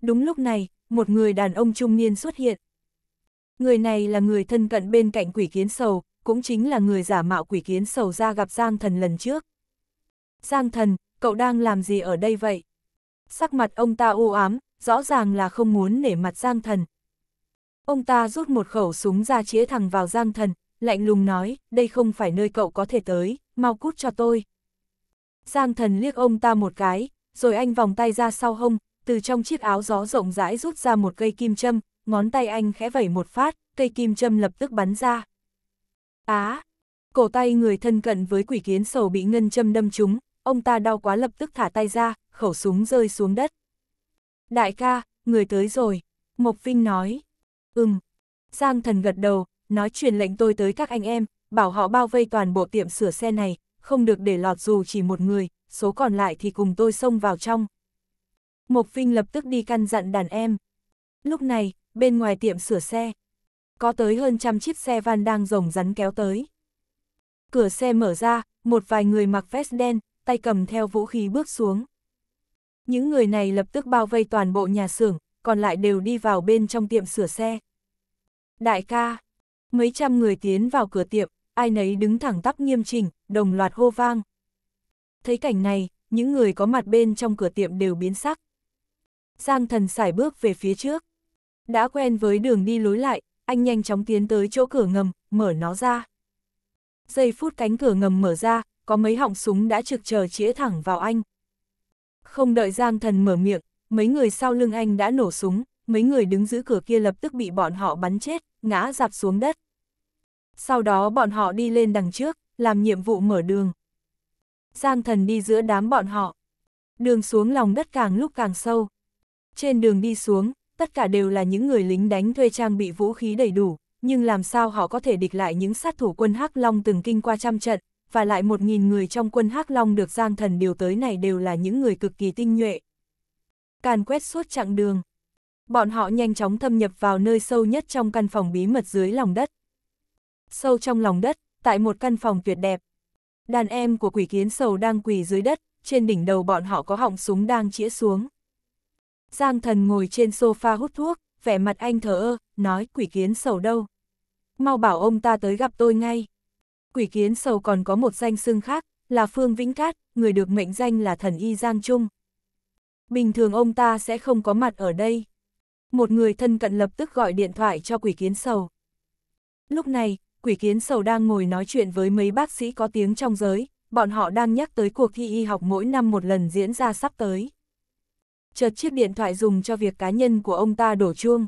Đúng lúc này, một người đàn ông trung niên xuất hiện. Người này là người thân cận bên cạnh quỷ kiến sầu, cũng chính là người giả mạo quỷ kiến sầu ra gặp Giang Thần lần trước. Giang Thần, cậu đang làm gì ở đây vậy? Sắc mặt ông ta u ám, rõ ràng là không muốn nể mặt Giang Thần. Ông ta rút một khẩu súng ra chĩa thẳng vào Giang Thần, lạnh lùng nói, đây không phải nơi cậu có thể tới, mau cút cho tôi. Giang Thần liếc ông ta một cái, rồi anh vòng tay ra sau hông, từ trong chiếc áo gió rộng rãi rút ra một cây kim châm, ngón tay anh khẽ vẩy một phát, cây kim châm lập tức bắn ra. Á! À, cổ tay người thân cận với quỷ kiến sầu bị ngân châm đâm trúng, ông ta đau quá lập tức thả tay ra, khẩu súng rơi xuống đất. Đại ca, người tới rồi. Mộc Vinh nói. Ừm. Giang thần gật đầu, nói truyền lệnh tôi tới các anh em, bảo họ bao vây toàn bộ tiệm sửa xe này, không được để lọt dù chỉ một người, số còn lại thì cùng tôi xông vào trong. Mộc Vinh lập tức đi căn dặn đàn em. Lúc này, bên ngoài tiệm sửa xe. Có tới hơn trăm chiếc xe van đang rồng rắn kéo tới. Cửa xe mở ra, một vài người mặc vest đen, tay cầm theo vũ khí bước xuống. Những người này lập tức bao vây toàn bộ nhà xưởng, còn lại đều đi vào bên trong tiệm sửa xe. Đại ca, mấy trăm người tiến vào cửa tiệm, ai nấy đứng thẳng tắp nghiêm chỉnh, đồng loạt hô vang. Thấy cảnh này, những người có mặt bên trong cửa tiệm đều biến sắc. Giang thần xài bước về phía trước. Đã quen với đường đi lối lại, anh nhanh chóng tiến tới chỗ cửa ngầm, mở nó ra. Giây phút cánh cửa ngầm mở ra, có mấy họng súng đã trực chờ chĩa thẳng vào anh. Không đợi Giang Thần mở miệng, mấy người sau lưng anh đã nổ súng, mấy người đứng giữ cửa kia lập tức bị bọn họ bắn chết, ngã dạp xuống đất. Sau đó bọn họ đi lên đằng trước, làm nhiệm vụ mở đường. Giang Thần đi giữa đám bọn họ. Đường xuống lòng đất càng lúc càng sâu. Trên đường đi xuống, tất cả đều là những người lính đánh thuê trang bị vũ khí đầy đủ, nhưng làm sao họ có thể địch lại những sát thủ quân Hắc Long từng kinh qua trăm trận, và lại một nghìn người trong quân Hắc Long được Giang Thần điều tới này đều là những người cực kỳ tinh nhuệ. Càn quét suốt chặng đường. Bọn họ nhanh chóng thâm nhập vào nơi sâu nhất trong căn phòng bí mật dưới lòng đất. Sâu trong lòng đất, tại một căn phòng tuyệt đẹp. Đàn em của quỷ kiến sầu đang quỳ dưới đất, trên đỉnh đầu bọn họ có họng súng đang chĩa xuống. Giang thần ngồi trên sofa hút thuốc, vẻ mặt anh thở ơ, nói quỷ kiến sầu đâu. Mau bảo ông ta tới gặp tôi ngay. Quỷ kiến sầu còn có một danh xưng khác, là Phương Vĩnh Cát, người được mệnh danh là thần y Giang Trung. Bình thường ông ta sẽ không có mặt ở đây. Một người thân cận lập tức gọi điện thoại cho quỷ kiến sầu. Lúc này, quỷ kiến sầu đang ngồi nói chuyện với mấy bác sĩ có tiếng trong giới, bọn họ đang nhắc tới cuộc thi y học mỗi năm một lần diễn ra sắp tới chợt chiếc điện thoại dùng cho việc cá nhân của ông ta đổ chuông.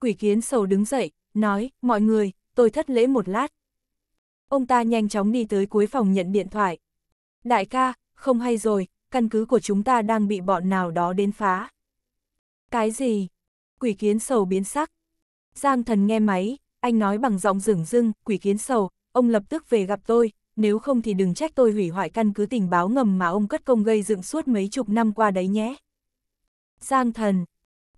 Quỷ kiến sầu đứng dậy, nói, mọi người, tôi thất lễ một lát. Ông ta nhanh chóng đi tới cuối phòng nhận điện thoại. Đại ca, không hay rồi, căn cứ của chúng ta đang bị bọn nào đó đến phá. Cái gì? Quỷ kiến sầu biến sắc. Giang thần nghe máy, anh nói bằng giọng rửng rưng, quỷ kiến sầu, ông lập tức về gặp tôi, nếu không thì đừng trách tôi hủy hoại căn cứ tình báo ngầm mà ông cất công gây dựng suốt mấy chục năm qua đấy nhé. Giang thần.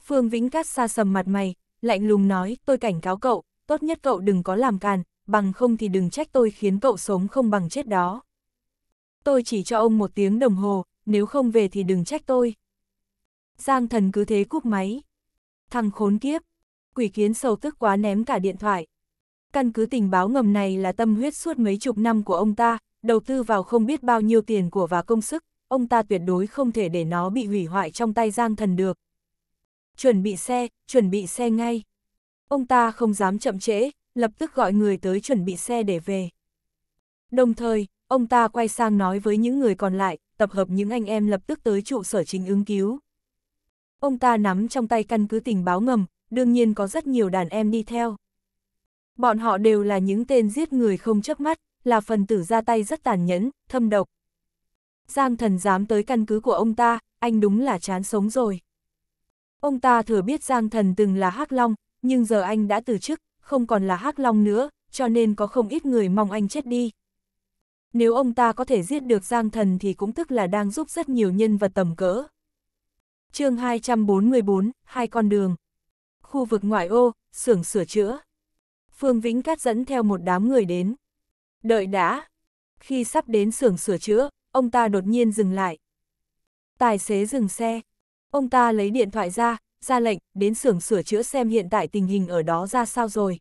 Phương Vĩnh Cát xa sầm mặt mày, lạnh lùng nói, tôi cảnh cáo cậu, tốt nhất cậu đừng có làm càn, bằng không thì đừng trách tôi khiến cậu sống không bằng chết đó. Tôi chỉ cho ông một tiếng đồng hồ, nếu không về thì đừng trách tôi. Giang thần cứ thế cúp máy. Thằng khốn kiếp, quỷ kiến sầu tức quá ném cả điện thoại. Căn cứ tình báo ngầm này là tâm huyết suốt mấy chục năm của ông ta, đầu tư vào không biết bao nhiêu tiền của và công sức, ông ta tuyệt đối không thể để nó bị hủy hoại trong tay Giang Thần được. Chuẩn bị xe, chuẩn bị xe ngay. Ông ta không dám chậm trễ, lập tức gọi người tới chuẩn bị xe để về. Đồng thời, ông ta quay sang nói với những người còn lại, tập hợp những anh em lập tức tới trụ sở chính ứng cứu. Ông ta nắm trong tay căn cứ tình báo ngầm, đương nhiên có rất nhiều đàn em đi theo. Bọn họ đều là những tên giết người không chớp mắt, là phần tử ra tay rất tàn nhẫn, thâm độc, Giang thần dám tới căn cứ của ông ta, anh đúng là chán sống rồi. Ông ta thừa biết Giang thần từng là hắc Long, nhưng giờ anh đã từ chức, không còn là hắc Long nữa, cho nên có không ít người mong anh chết đi. Nếu ông ta có thể giết được Giang thần thì cũng tức là đang giúp rất nhiều nhân vật tầm cỡ. chương 244, hai con đường. Khu vực ngoại ô, xưởng sửa chữa. Phương Vĩnh Cát dẫn theo một đám người đến. Đợi đã. Khi sắp đến xưởng sửa chữa, ông ta đột nhiên dừng lại. Tài xế dừng xe. Ông ta lấy điện thoại ra, ra lệnh, đến xưởng sửa chữa xem hiện tại tình hình ở đó ra sao rồi.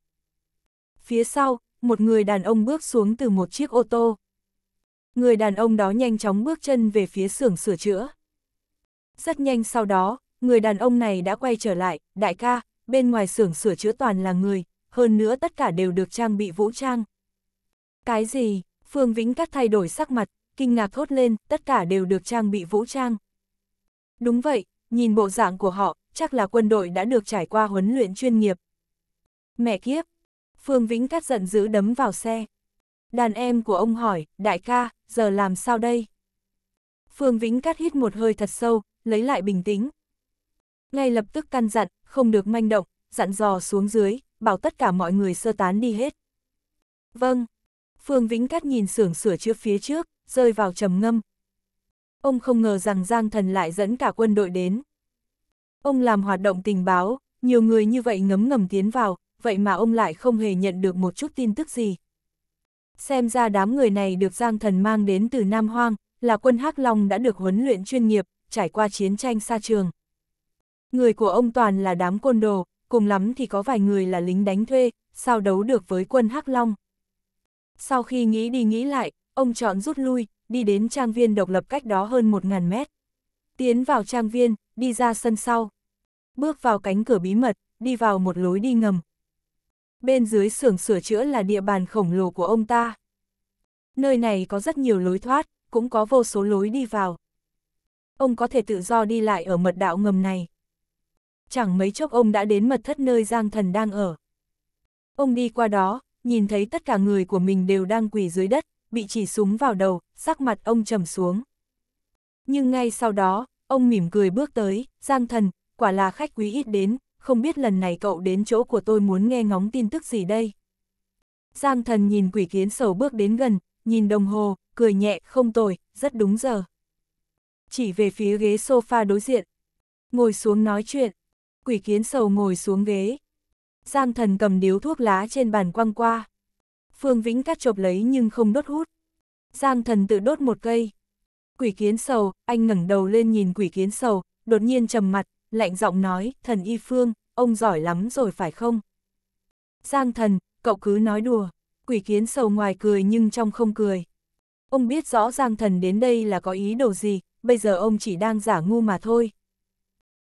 Phía sau, một người đàn ông bước xuống từ một chiếc ô tô. Người đàn ông đó nhanh chóng bước chân về phía xưởng sửa chữa. Rất nhanh sau đó, người đàn ông này đã quay trở lại, đại ca, bên ngoài xưởng sửa chữa toàn là người, hơn nữa tất cả đều được trang bị vũ trang. Cái gì? Phương Vĩnh cắt thay đổi sắc mặt, kinh ngạc thốt lên, tất cả đều được trang bị vũ trang. Đúng vậy, nhìn bộ dạng của họ, chắc là quân đội đã được trải qua huấn luyện chuyên nghiệp. Mẹ kiếp! Phương Vĩnh cắt giận dữ đấm vào xe. Đàn em của ông hỏi, đại ca, giờ làm sao đây? Phương Vĩnh cắt hít một hơi thật sâu, lấy lại bình tĩnh. Ngay lập tức căn dặn, không được manh động, dặn dò xuống dưới, bảo tất cả mọi người sơ tán đi hết. Vâng. Phương Vĩnh Cát nhìn xưởng sửa chữa phía trước, rơi vào trầm ngâm. Ông không ngờ rằng Giang Thần lại dẫn cả quân đội đến. Ông làm hoạt động tình báo, nhiều người như vậy ngấm ngầm tiến vào, vậy mà ông lại không hề nhận được một chút tin tức gì. Xem ra đám người này được Giang Thần mang đến từ Nam Hoang, là quân Hắc Long đã được huấn luyện chuyên nghiệp, trải qua chiến tranh xa trường. Người của ông toàn là đám côn đồ, cùng lắm thì có vài người là lính đánh thuê, sao đấu được với quân Hắc Long. Sau khi nghĩ đi nghĩ lại, ông chọn rút lui, đi đến trang viên độc lập cách đó hơn 1.000 mét. Tiến vào trang viên, đi ra sân sau. Bước vào cánh cửa bí mật, đi vào một lối đi ngầm. Bên dưới xưởng sửa chữa là địa bàn khổng lồ của ông ta. Nơi này có rất nhiều lối thoát, cũng có vô số lối đi vào. Ông có thể tự do đi lại ở mật đạo ngầm này. Chẳng mấy chốc ông đã đến mật thất nơi Giang Thần đang ở. Ông đi qua đó, nhìn thấy tất cả người của mình đều đang quỳ dưới đất, bị chỉ súng vào đầu, sắc mặt ông trầm xuống. Nhưng ngay sau đó, ông mỉm cười bước tới, Giang Thần, quả là khách quý ít đến, không biết lần này cậu đến chỗ của tôi muốn nghe ngóng tin tức gì đây. Giang Thần nhìn quỷ kiến sầu bước đến gần, nhìn đồng hồ, cười nhẹ, không tồi, rất đúng giờ. Chỉ về phía ghế sofa đối diện. Ngồi xuống nói chuyện. Quỷ kiến sầu ngồi xuống ghế. Giang thần cầm điếu thuốc lá trên bàn quăng qua. Phương Vĩnh Cát chộp lấy nhưng không đốt hút. Giang thần tự đốt một cây. Quỷ kiến sầu, anh ngẩng đầu lên nhìn quỷ kiến sầu, đột nhiên trầm mặt, lạnh giọng nói, thần y phương, ông giỏi lắm rồi phải không? Giang thần, cậu cứ nói đùa, quỷ kiến sầu ngoài cười nhưng trong không cười. Ông biết rõ Giang thần đến đây là có ý đồ gì, bây giờ ông chỉ đang giả ngu mà thôi.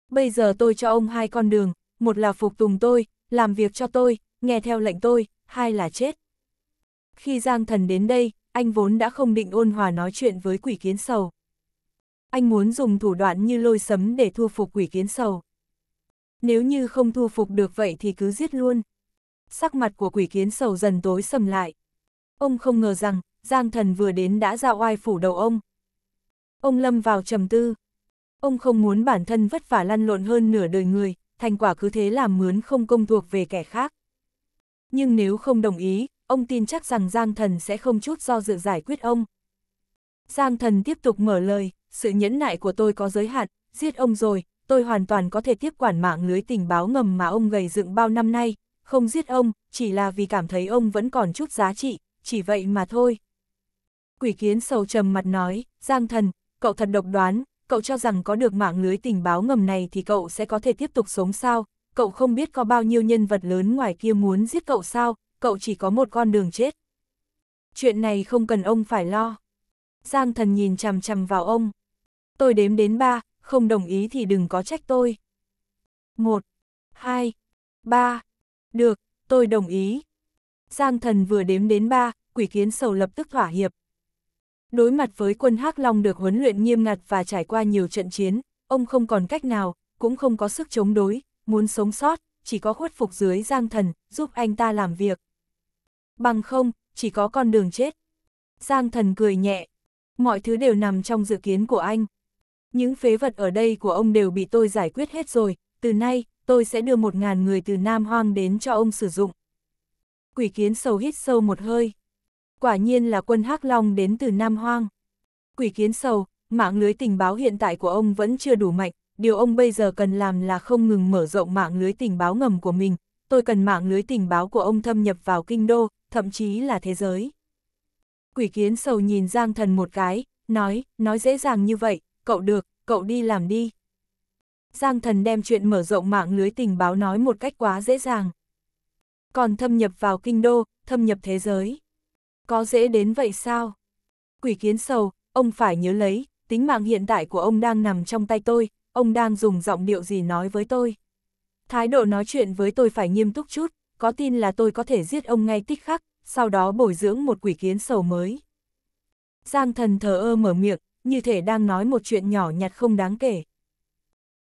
Bây giờ tôi cho ông hai con đường, một là phục tùng tôi, làm việc cho tôi, nghe theo lệnh tôi, hai là chết. Khi Giang Thần đến đây, anh vốn đã không định ôn hòa nói chuyện với quỷ kiến sầu. Anh muốn dùng thủ đoạn như lôi sấm để thu phục quỷ kiến sầu. Nếu như không thu phục được vậy thì cứ giết luôn. Sắc mặt của quỷ kiến sầu dần tối sầm lại. Ông không ngờ rằng, Giang Thần vừa đến đã ra oai phủ đầu ông. Ông lâm vào trầm tư. Ông không muốn bản thân vất vả lăn lộn hơn nửa đời người, thành quả cứ thế làm mướn không công thuộc về kẻ khác. Nhưng nếu không đồng ý, ông tin chắc rằng Giang Thần sẽ không chút do dự giải quyết ông. Giang Thần tiếp tục mở lời, sự nhẫn nại của tôi có giới hạn, giết ông rồi, tôi hoàn toàn có thể tiếp quản mạng lưới tình báo ngầm mà ông gầy dựng bao năm nay, không giết ông, chỉ là vì cảm thấy ông vẫn còn chút giá trị, chỉ vậy mà thôi. Quỷ kiến sầu trầm mặt nói, Giang Thần, cậu thật độc đoán, cậu cho rằng có được mạng lưới tình báo ngầm này thì cậu sẽ có thể tiếp tục sống sao, cậu không biết có bao nhiêu nhân vật lớn ngoài kia muốn giết cậu sao, cậu chỉ có một con đường chết. Chuyện này không cần ông phải lo. Giang thần nhìn chằm chằm vào ông. Tôi đếm đến ba, không đồng ý thì đừng có trách tôi. Một, hai, ba. Được, tôi đồng ý. Giang thần vừa đếm đến ba, quỷ kiến sầu lập tức thỏa hiệp. Đối mặt với quân Hắc Long được huấn luyện nghiêm ngặt và trải qua nhiều trận chiến, ông không còn cách nào, cũng không có sức chống đối, muốn sống sót, chỉ có khuất phục dưới Giang Thần, giúp anh ta làm việc bằng không, chỉ có con đường chết. Giang thần cười nhẹ, mọi thứ đều nằm trong dự kiến của anh. Những phế vật ở đây của ông đều bị tôi giải quyết hết rồi, từ nay, tôi sẽ đưa một ngàn người từ Nam Hoang đến cho ông sử dụng. Quỷ kiến sầu hít sâu một hơi. Quả nhiên là quân Hắc Long đến từ Nam Hoang. Quỷ kiến sầu, mạng lưới tình báo hiện tại của ông vẫn chưa đủ mạnh, điều ông bây giờ cần làm là không ngừng mở rộng mạng lưới tình báo ngầm của mình. Tôi cần mạng lưới tình báo của ông thâm nhập vào kinh đô, thậm chí là thế giới. Quỷ kiến sầu nhìn Giang Thần một cái, nói, nói dễ dàng như vậy, cậu được, cậu đi làm đi. Giang Thần đem chuyện mở rộng mạng lưới tình báo nói một cách quá dễ dàng. Còn thâm nhập vào kinh đô, thâm nhập thế giới. Có dễ đến vậy sao? Quỷ kiến sầu, ông phải nhớ lấy, tính mạng hiện tại của ông đang nằm trong tay tôi, ông đang dùng giọng điệu gì nói với tôi. Thái độ nói chuyện với tôi phải nghiêm túc chút, có tin là tôi có thể giết ông ngay tích khắc, sau đó bồi dưỡng một quỷ kiến sầu mới. Giang thần thờ ơ mở miệng, như thể đang nói một chuyện nhỏ nhặt không đáng kể.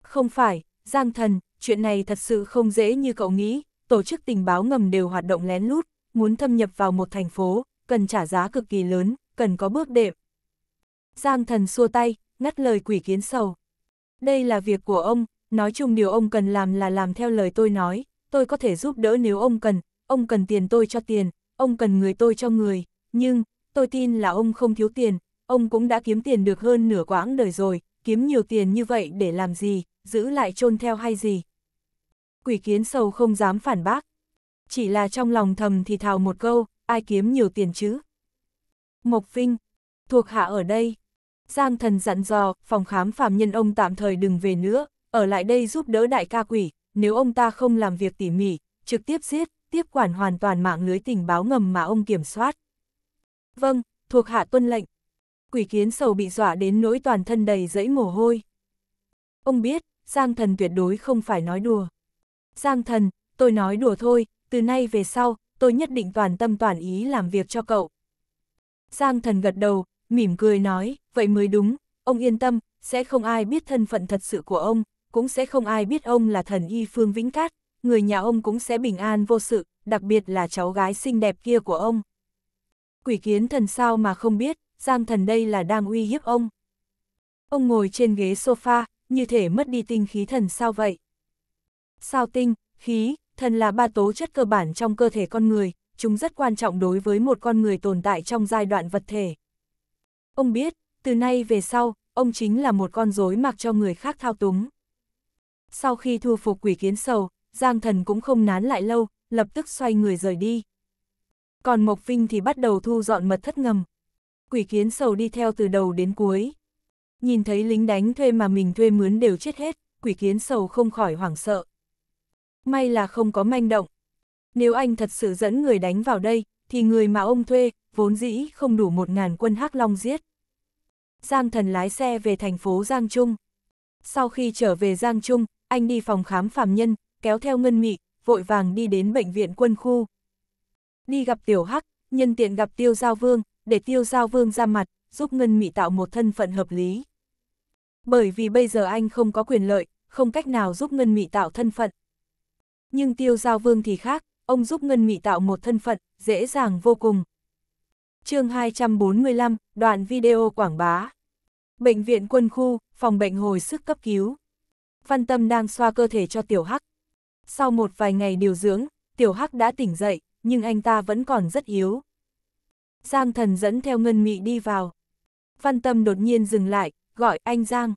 Không phải, Giang thần, chuyện này thật sự không dễ như cậu nghĩ, tổ chức tình báo ngầm đều hoạt động lén lút, muốn thâm nhập vào một thành phố, cần trả giá cực kỳ lớn, cần có bước đệm. Giang thần xua tay, ngắt lời quỷ kiến sầu. Đây là việc của ông, nói chung điều ông cần làm là làm theo lời tôi nói, tôi có thể giúp đỡ nếu ông cần, ông cần tiền tôi cho tiền, ông cần người tôi cho người, nhưng, tôi tin là ông không thiếu tiền, ông cũng đã kiếm tiền được hơn nửa quãng đời rồi, kiếm nhiều tiền như vậy để làm gì, giữ lại chôn theo hay gì. Quỷ kiến sầu không dám phản bác, chỉ là trong lòng thầm thì thào một câu, ai kiếm nhiều tiền chứ. Mộc Vinh, thuộc hạ ở đây. Giang thần dặn dò, phòng khám phàm nhân ông tạm thời đừng về nữa, ở lại đây giúp đỡ đại ca quỷ, nếu ông ta không làm việc tỉ mỉ, trực tiếp giết, tiếp quản hoàn toàn mạng lưới tình báo ngầm mà ông kiểm soát. Vâng, thuộc hạ tuân lệnh. Quỷ kiến sầu bị dọa đến nỗi toàn thân đầy rẫy mồ hôi. Ông biết, Giang thần tuyệt đối không phải nói đùa. Giang thần, tôi nói đùa thôi, từ nay về sau, tôi nhất định toàn tâm toàn ý làm việc cho cậu. Giang thần gật đầu, mỉm cười nói, vậy mới đúng, ông yên tâm, sẽ không ai biết thân phận thật sự của ông, cũng sẽ không ai biết ông là thần y Phương Vĩnh Cát, người nhà ông cũng sẽ bình an vô sự, đặc biệt là cháu gái xinh đẹp kia của ông. Quỷ kiến thần sao mà không biết, Giang thần đây là đang uy hiếp ông. Ông ngồi trên ghế sofa, như thể mất đi tinh khí thần sao vậy. Sao tinh, khí, thần là ba tố chất cơ bản trong cơ thể con người, chúng rất quan trọng đối với một con người tồn tại trong giai đoạn vật thể. Ông biết, từ nay về sau, ông chính là một con rối mặc cho người khác thao túng sau khi thu phục quỷ kiến sầu, Giang Thần cũng không nán lại lâu, lập tức xoay người rời đi. Còn Mộc Vinh thì bắt đầu thu dọn mật thất ngầm. Quỷ kiến sầu đi theo từ đầu đến cuối. Nhìn thấy lính đánh thuê mà mình thuê mướn đều chết hết, quỷ kiến sầu không khỏi hoảng sợ. May là không có manh động. Nếu anh thật sự dẫn người đánh vào đây, thì người mà ông thuê, vốn dĩ không đủ một ngàn quân hắc long giết. Giang thần lái xe về thành phố Giang Trung. Sau khi trở về Giang Trung, anh đi phòng khám phàm nhân, kéo theo ngân mị, vội vàng đi đến bệnh viện quân khu. Đi gặp Tiểu Hắc, nhân tiện gặp Tiêu Giao Vương, để Tiêu Giao Vương ra mặt, giúp ngân mị tạo một thân phận hợp lý. Bởi vì bây giờ anh không có quyền lợi, không cách nào giúp ngân mị tạo thân phận. Nhưng Tiêu Giao Vương thì khác, ông giúp ngân mị tạo một thân phận, dễ dàng vô cùng. chương 245, đoạn video quảng bá. Bệnh viện quân khu, phòng bệnh hồi sức cấp cứu. Phan Tâm đang xoa cơ thể cho Tiểu Hắc. Sau một vài ngày điều dưỡng, Tiểu Hắc đã tỉnh dậy, nhưng anh ta vẫn còn rất yếu. Giang thần dẫn theo Ngân Mị đi vào. Phan Tâm đột nhiên dừng lại, gọi anh Giang.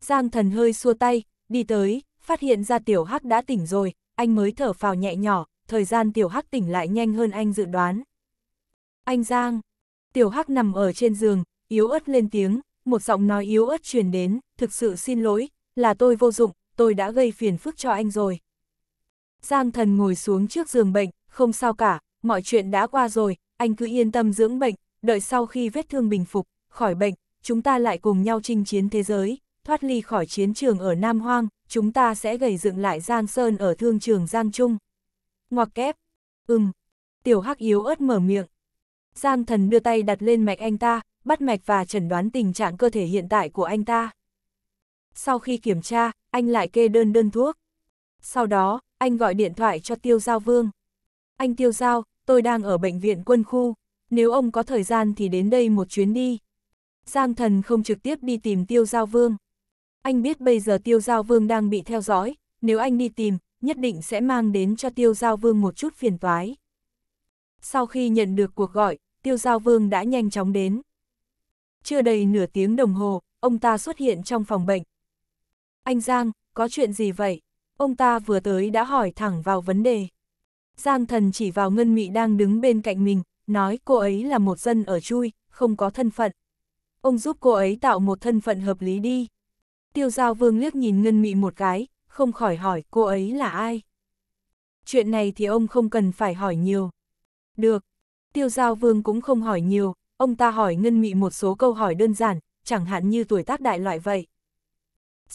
Giang thần hơi xua tay, đi tới, phát hiện ra Tiểu Hắc đã tỉnh rồi, anh mới thở phào nhẹ nhỏ, thời gian Tiểu Hắc tỉnh lại nhanh hơn anh dự đoán. Anh Giang, Tiểu Hắc nằm ở trên giường, yếu ớt lên tiếng, một giọng nói yếu ớt truyền đến, thực sự xin lỗi, là tôi vô dụng, tôi đã gây phiền phức cho anh rồi. Giang thần ngồi xuống trước giường bệnh, không sao cả, mọi chuyện đã qua rồi, anh cứ yên tâm dưỡng bệnh, đợi sau khi vết thương bình phục, khỏi bệnh, chúng ta lại cùng nhau chinh chiến thế giới, thoát ly khỏi chiến trường ở Nam Hoang, chúng ta sẽ gầy dựng lại Giang Sơn ở thương trường Giang Trung. Ngoặc kép, ừm, tiểu hắc yếu ớt mở miệng. Giang thần đưa tay đặt lên mạch anh ta, bắt mạch và chẩn đoán tình trạng cơ thể hiện tại của anh ta sau khi kiểm tra, anh lại kê đơn đơn thuốc. Sau đó, anh gọi điện thoại cho Tiêu Giao Vương. Anh Tiêu Giao, tôi đang ở bệnh viện quân khu, nếu ông có thời gian thì đến đây một chuyến đi. Giang thần không trực tiếp đi tìm Tiêu Giao Vương. Anh biết bây giờ Tiêu Giao Vương đang bị theo dõi, nếu anh đi tìm, nhất định sẽ mang đến cho Tiêu Giao Vương một chút phiền toái. Sau khi nhận được cuộc gọi, Tiêu Giao Vương đã nhanh chóng đến. Chưa đầy nửa tiếng đồng hồ, ông ta xuất hiện trong phòng bệnh, anh Giang, có chuyện gì vậy? Ông ta vừa tới đã hỏi thẳng vào vấn đề. Giang thần chỉ vào Ngân Mị đang đứng bên cạnh mình, nói cô ấy là một dân ở chui, không có thân phận. Ông giúp cô ấy tạo một thân phận hợp lý đi. Tiêu Giao Vương liếc nhìn Ngân Mị một cái, không khỏi hỏi cô ấy là ai. Chuyện này thì ông không cần phải hỏi nhiều. Được, Tiêu Giao Vương cũng không hỏi nhiều, ông ta hỏi Ngân Mị một số câu hỏi đơn giản, chẳng hạn như tuổi tác đại loại vậy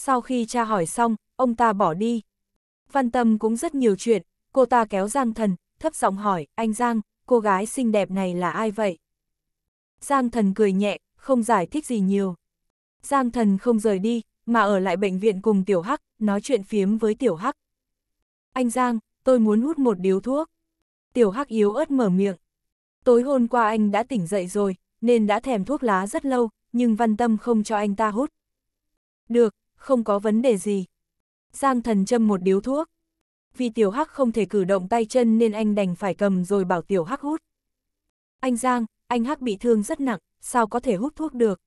sau khi cha hỏi xong, ông ta bỏ đi. Văn Tâm cũng rất nhiều chuyện, cô ta kéo Giang Thần, thấp giọng hỏi, anh Giang, cô gái xinh đẹp này là ai vậy? Giang Thần cười nhẹ, không giải thích gì nhiều. Giang Thần không rời đi, mà ở lại bệnh viện cùng Tiểu Hắc, nói chuyện phiếm với Tiểu Hắc. Anh Giang, tôi muốn hút một điếu thuốc. Tiểu Hắc yếu ớt mở miệng. Tối hôm qua anh đã tỉnh dậy rồi, nên đã thèm thuốc lá rất lâu, nhưng Văn Tâm không cho anh ta hút. Được, không có vấn đề gì. Giang thần châm một điếu thuốc. Vì tiểu hắc không thể cử động tay chân nên anh đành phải cầm rồi bảo tiểu hắc hút. Anh Giang, anh hắc bị thương rất nặng, sao có thể hút thuốc được?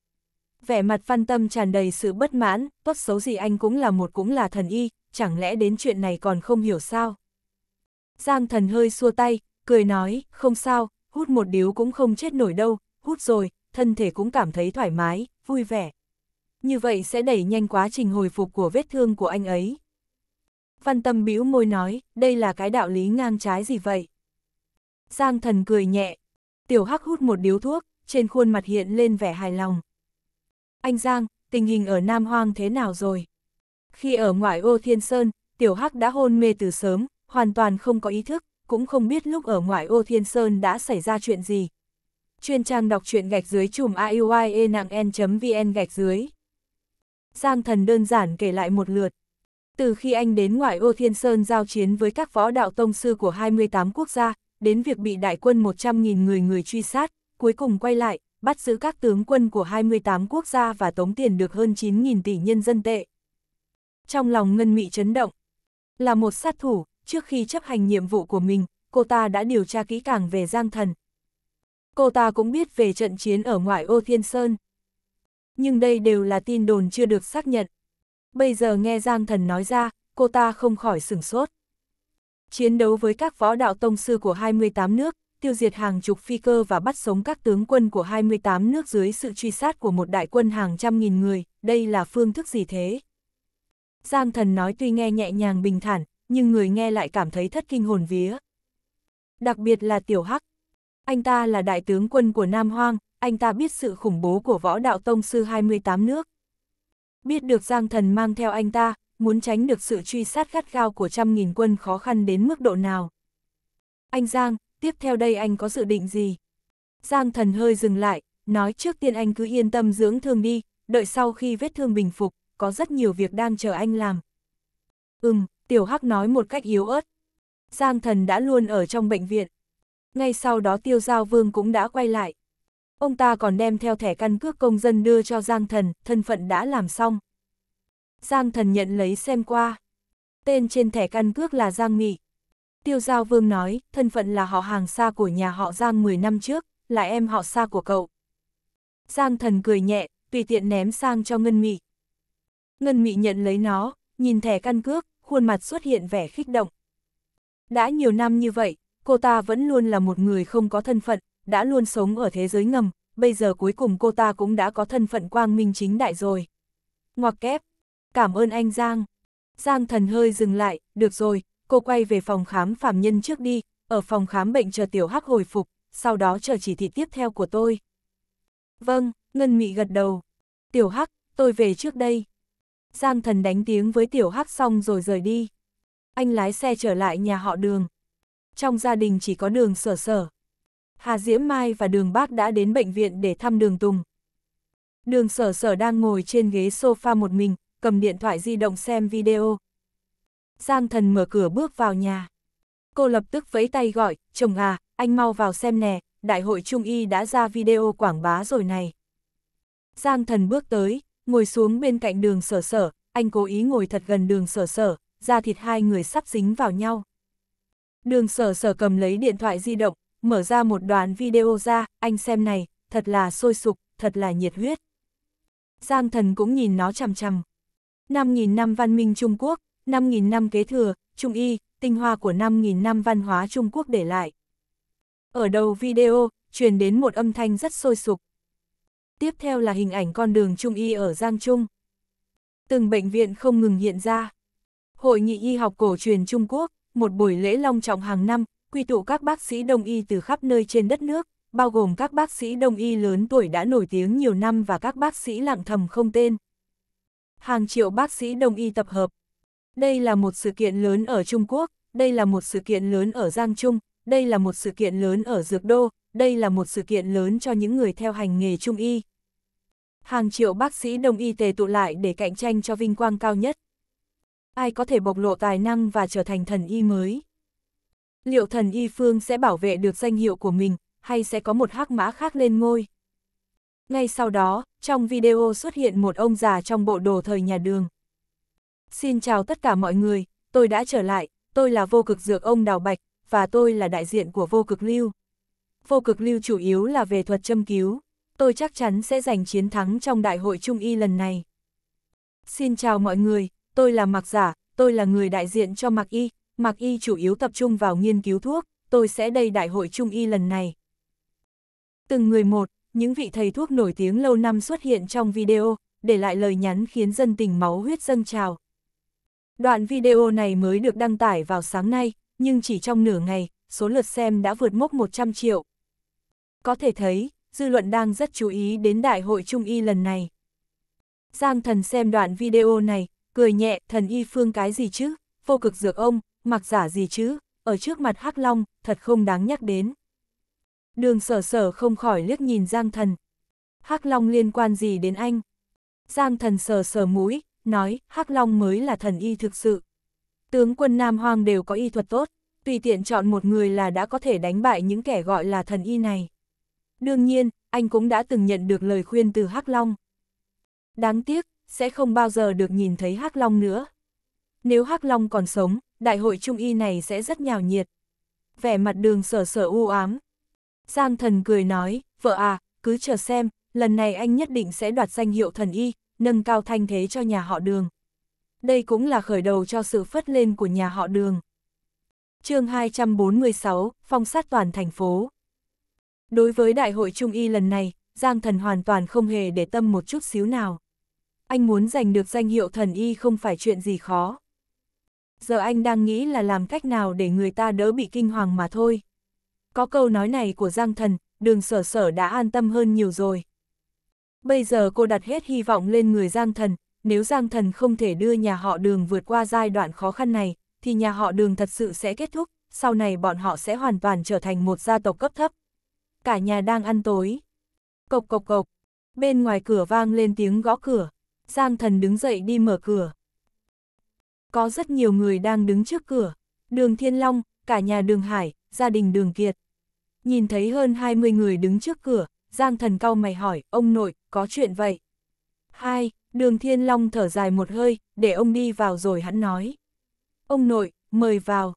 Vẻ mặt văn tâm tràn đầy sự bất mãn, tốt xấu gì anh cũng là một cũng là thần y, chẳng lẽ đến chuyện này còn không hiểu sao? Giang thần hơi xua tay, cười nói, không sao, hút một điếu cũng không chết nổi đâu, hút rồi, thân thể cũng cảm thấy thoải mái, vui vẻ như vậy sẽ đẩy nhanh quá trình hồi phục của vết thương của anh ấy. Văn Tâm bĩu môi nói, đây là cái đạo lý ngang trái gì vậy? Giang thần cười nhẹ, tiểu hắc hút một điếu thuốc, trên khuôn mặt hiện lên vẻ hài lòng. Anh Giang, tình hình ở Nam Hoang thế nào rồi? Khi ở ngoại ô Thiên Sơn, tiểu hắc đã hôn mê từ sớm, hoàn toàn không có ý thức, cũng không biết lúc ở ngoại ô Thiên Sơn đã xảy ra chuyện gì. Chuyên trang đọc truyện gạch dưới chùm aioie vn gạch dưới. Giang Thần đơn giản kể lại một lượt. Từ khi anh đến ngoại ô Thiên Sơn giao chiến với các võ đạo tông sư của 28 quốc gia, đến việc bị đại quân 100.000 người người truy sát, cuối cùng quay lại, bắt giữ các tướng quân của 28 quốc gia và tống tiền được hơn 9.000 tỷ nhân dân tệ. Trong lòng Ngân Mị chấn động, là một sát thủ, trước khi chấp hành nhiệm vụ của mình, cô ta đã điều tra kỹ càng về Giang Thần. Cô ta cũng biết về trận chiến ở ngoại ô Thiên Sơn nhưng đây đều là tin đồn chưa được xác nhận. Bây giờ nghe Giang Thần nói ra, cô ta không khỏi sửng sốt. Chiến đấu với các võ đạo tông sư của 28 nước, tiêu diệt hàng chục phi cơ và bắt sống các tướng quân của 28 nước dưới sự truy sát của một đại quân hàng trăm nghìn người, đây là phương thức gì thế? Giang thần nói tuy nghe nhẹ nhàng bình thản, nhưng người nghe lại cảm thấy thất kinh hồn vía. Đặc biệt là tiểu hắc. Anh ta là đại tướng quân của Nam Hoang, anh ta biết sự khủng bố của võ đạo tông sư 28 nước. Biết được Giang Thần mang theo anh ta, muốn tránh được sự truy sát gắt gao của trăm nghìn quân khó khăn đến mức độ nào. Anh Giang, tiếp theo đây anh có dự định gì? Giang Thần hơi dừng lại, nói trước tiên anh cứ yên tâm dưỡng thương đi, đợi sau khi vết thương bình phục, có rất nhiều việc đang chờ anh làm. Ừm, Tiểu Hắc nói một cách yếu ớt. Giang Thần đã luôn ở trong bệnh viện. Ngay sau đó Tiêu Giao Vương cũng đã quay lại. Ông ta còn đem theo thẻ căn cước công dân đưa cho Giang Thần, thân phận đã làm xong. Giang Thần nhận lấy xem qua. Tên trên thẻ căn cước là Giang Mị. Tiêu Giao Vương nói, thân phận là họ hàng xa của nhà họ Giang 10 năm trước, là em họ xa của cậu. Giang Thần cười nhẹ, tùy tiện ném sang cho Ngân Mị. Ngân Mị nhận lấy nó, nhìn thẻ căn cước, khuôn mặt xuất hiện vẻ khích động. Đã nhiều năm như vậy, cô ta vẫn luôn là một người không có thân phận, đã luôn sống ở thế giới ngầm, bây giờ cuối cùng cô ta cũng đã có thân phận quang minh chính đại rồi. Ngoặc kép, cảm ơn anh Giang. Giang thần hơi dừng lại, được rồi, cô quay về phòng khám phạm nhân trước đi, ở phòng khám bệnh chờ tiểu hắc hồi phục, sau đó chờ chỉ thị tiếp theo của tôi. Vâng, Ngân Mị gật đầu. Tiểu hắc, tôi về trước đây. Giang thần đánh tiếng với tiểu hắc xong rồi rời đi. Anh lái xe trở lại nhà họ đường. Trong gia đình chỉ có đường sở sở, Hà Diễm Mai và Đường Bác đã đến bệnh viện để thăm Đường Tùng. Đường sở sở đang ngồi trên ghế sofa một mình, cầm điện thoại di động xem video. Giang thần mở cửa bước vào nhà. Cô lập tức vẫy tay gọi, chồng à, anh mau vào xem nè, đại hội Trung Y đã ra video quảng bá rồi này. Giang thần bước tới, ngồi xuống bên cạnh đường sở sở, anh cố ý ngồi thật gần đường sở sở, da thịt hai người sắp dính vào nhau. Đường sở sở cầm lấy điện thoại di động, mở ra một đoạn video ra, anh xem này, thật là sôi sục, thật là nhiệt huyết. Giang thần cũng nhìn nó chằm chằm. 5.000 năm văn minh Trung Quốc, 5.000 năm kế thừa, Trung Y, tinh hoa của 5.000 năm văn hóa Trung Quốc để lại. Ở đầu video, truyền đến một âm thanh rất sôi sục. Tiếp theo là hình ảnh con đường Trung Y ở Giang Trung. Từng bệnh viện không ngừng hiện ra. Hội nghị y học cổ truyền Trung Quốc, một buổi lễ long trọng hàng năm, quy tụ các bác sĩ đông y từ khắp nơi trên đất nước, bao gồm các bác sĩ đông y lớn tuổi đã nổi tiếng nhiều năm và các bác sĩ lặng thầm không tên. Hàng triệu bác sĩ đông y tập hợp. Đây là một sự kiện lớn ở Trung Quốc, đây là một sự kiện lớn ở Giang Trung, đây là một sự kiện lớn ở Dược Đô, đây là một sự kiện lớn cho những người theo hành nghề Trung Y. Hàng triệu bác sĩ đông y tề tụ lại để cạnh tranh cho vinh quang cao nhất. Ai có thể bộc lộ tài năng và trở thành thần y mới? liệu thần y phương sẽ bảo vệ được danh hiệu của mình, hay sẽ có một hắc mã khác lên ngôi. Ngay sau đó, trong video xuất hiện một ông già trong bộ đồ thời nhà đường. Xin chào tất cả mọi người, tôi đã trở lại, tôi là vô cực dược ông Đào Bạch, và tôi là đại diện của vô cực lưu. Vô cực lưu chủ yếu là về thuật châm cứu, tôi chắc chắn sẽ giành chiến thắng trong đại hội trung y lần này. Xin chào mọi người, tôi là Mạc Giả, tôi là người đại diện cho Mạc Y, Mạc Y chủ yếu tập trung vào nghiên cứu thuốc, tôi sẽ đây đại hội Trung Y lần này. Từng người một, những vị thầy thuốc nổi tiếng lâu năm xuất hiện trong video, để lại lời nhắn khiến dân tình máu huyết dâng trào. Đoạn video này mới được đăng tải vào sáng nay, nhưng chỉ trong nửa ngày, số lượt xem đã vượt mốc 100 triệu. Có thể thấy, dư luận đang rất chú ý đến Đại hội Trung Y lần này. Giang thần xem đoạn video này, cười nhẹ, thần y phương cái gì chứ, vô cực dược ông, mặc giả gì chứ, ở trước mặt Hắc Long, thật không đáng nhắc đến. Đường sở sở không khỏi liếc nhìn Giang Thần. Hắc Long liên quan gì đến anh? Giang Thần sờ sờ mũi, nói, Hắc Long mới là thần y thực sự. Tướng quân Nam Hoang đều có y thuật tốt, tùy tiện chọn một người là đã có thể đánh bại những kẻ gọi là thần y này. Đương nhiên, anh cũng đã từng nhận được lời khuyên từ Hắc Long. Đáng tiếc, sẽ không bao giờ được nhìn thấy Hắc Long nữa. Nếu Hắc Long còn sống, đại hội trung y này sẽ rất nhào nhiệt. Vẻ mặt đường sở sở u ám. Giang thần cười nói, vợ à, cứ chờ xem, lần này anh nhất định sẽ đoạt danh hiệu thần y, nâng cao thanh thế cho nhà họ đường. Đây cũng là khởi đầu cho sự phất lên của nhà họ đường. chương 246, phong sát toàn thành phố. Đối với đại hội trung y lần này, Giang thần hoàn toàn không hề để tâm một chút xíu nào. Anh muốn giành được danh hiệu thần y không phải chuyện gì khó. Giờ anh đang nghĩ là làm cách nào để người ta đỡ bị kinh hoàng mà thôi. Có câu nói này của Giang Thần, đường sở sở đã an tâm hơn nhiều rồi. Bây giờ cô đặt hết hy vọng lên người Giang Thần, nếu Giang Thần không thể đưa nhà họ đường vượt qua giai đoạn khó khăn này, thì nhà họ đường thật sự sẽ kết thúc, sau này bọn họ sẽ hoàn toàn trở thành một gia tộc cấp thấp. Cả nhà đang ăn tối. Cộc cộc cộc, bên ngoài cửa vang lên tiếng gõ cửa. Giang Thần đứng dậy đi mở cửa có rất nhiều người đang đứng trước cửa. Đường Thiên Long, cả nhà đường Hải, gia đình đường Kiệt. Nhìn thấy hơn 20 người đứng trước cửa, Giang thần cao mày hỏi, ông nội, có chuyện vậy? Hai, đường Thiên Long thở dài một hơi, để ông đi vào rồi hắn nói. Ông nội, mời vào.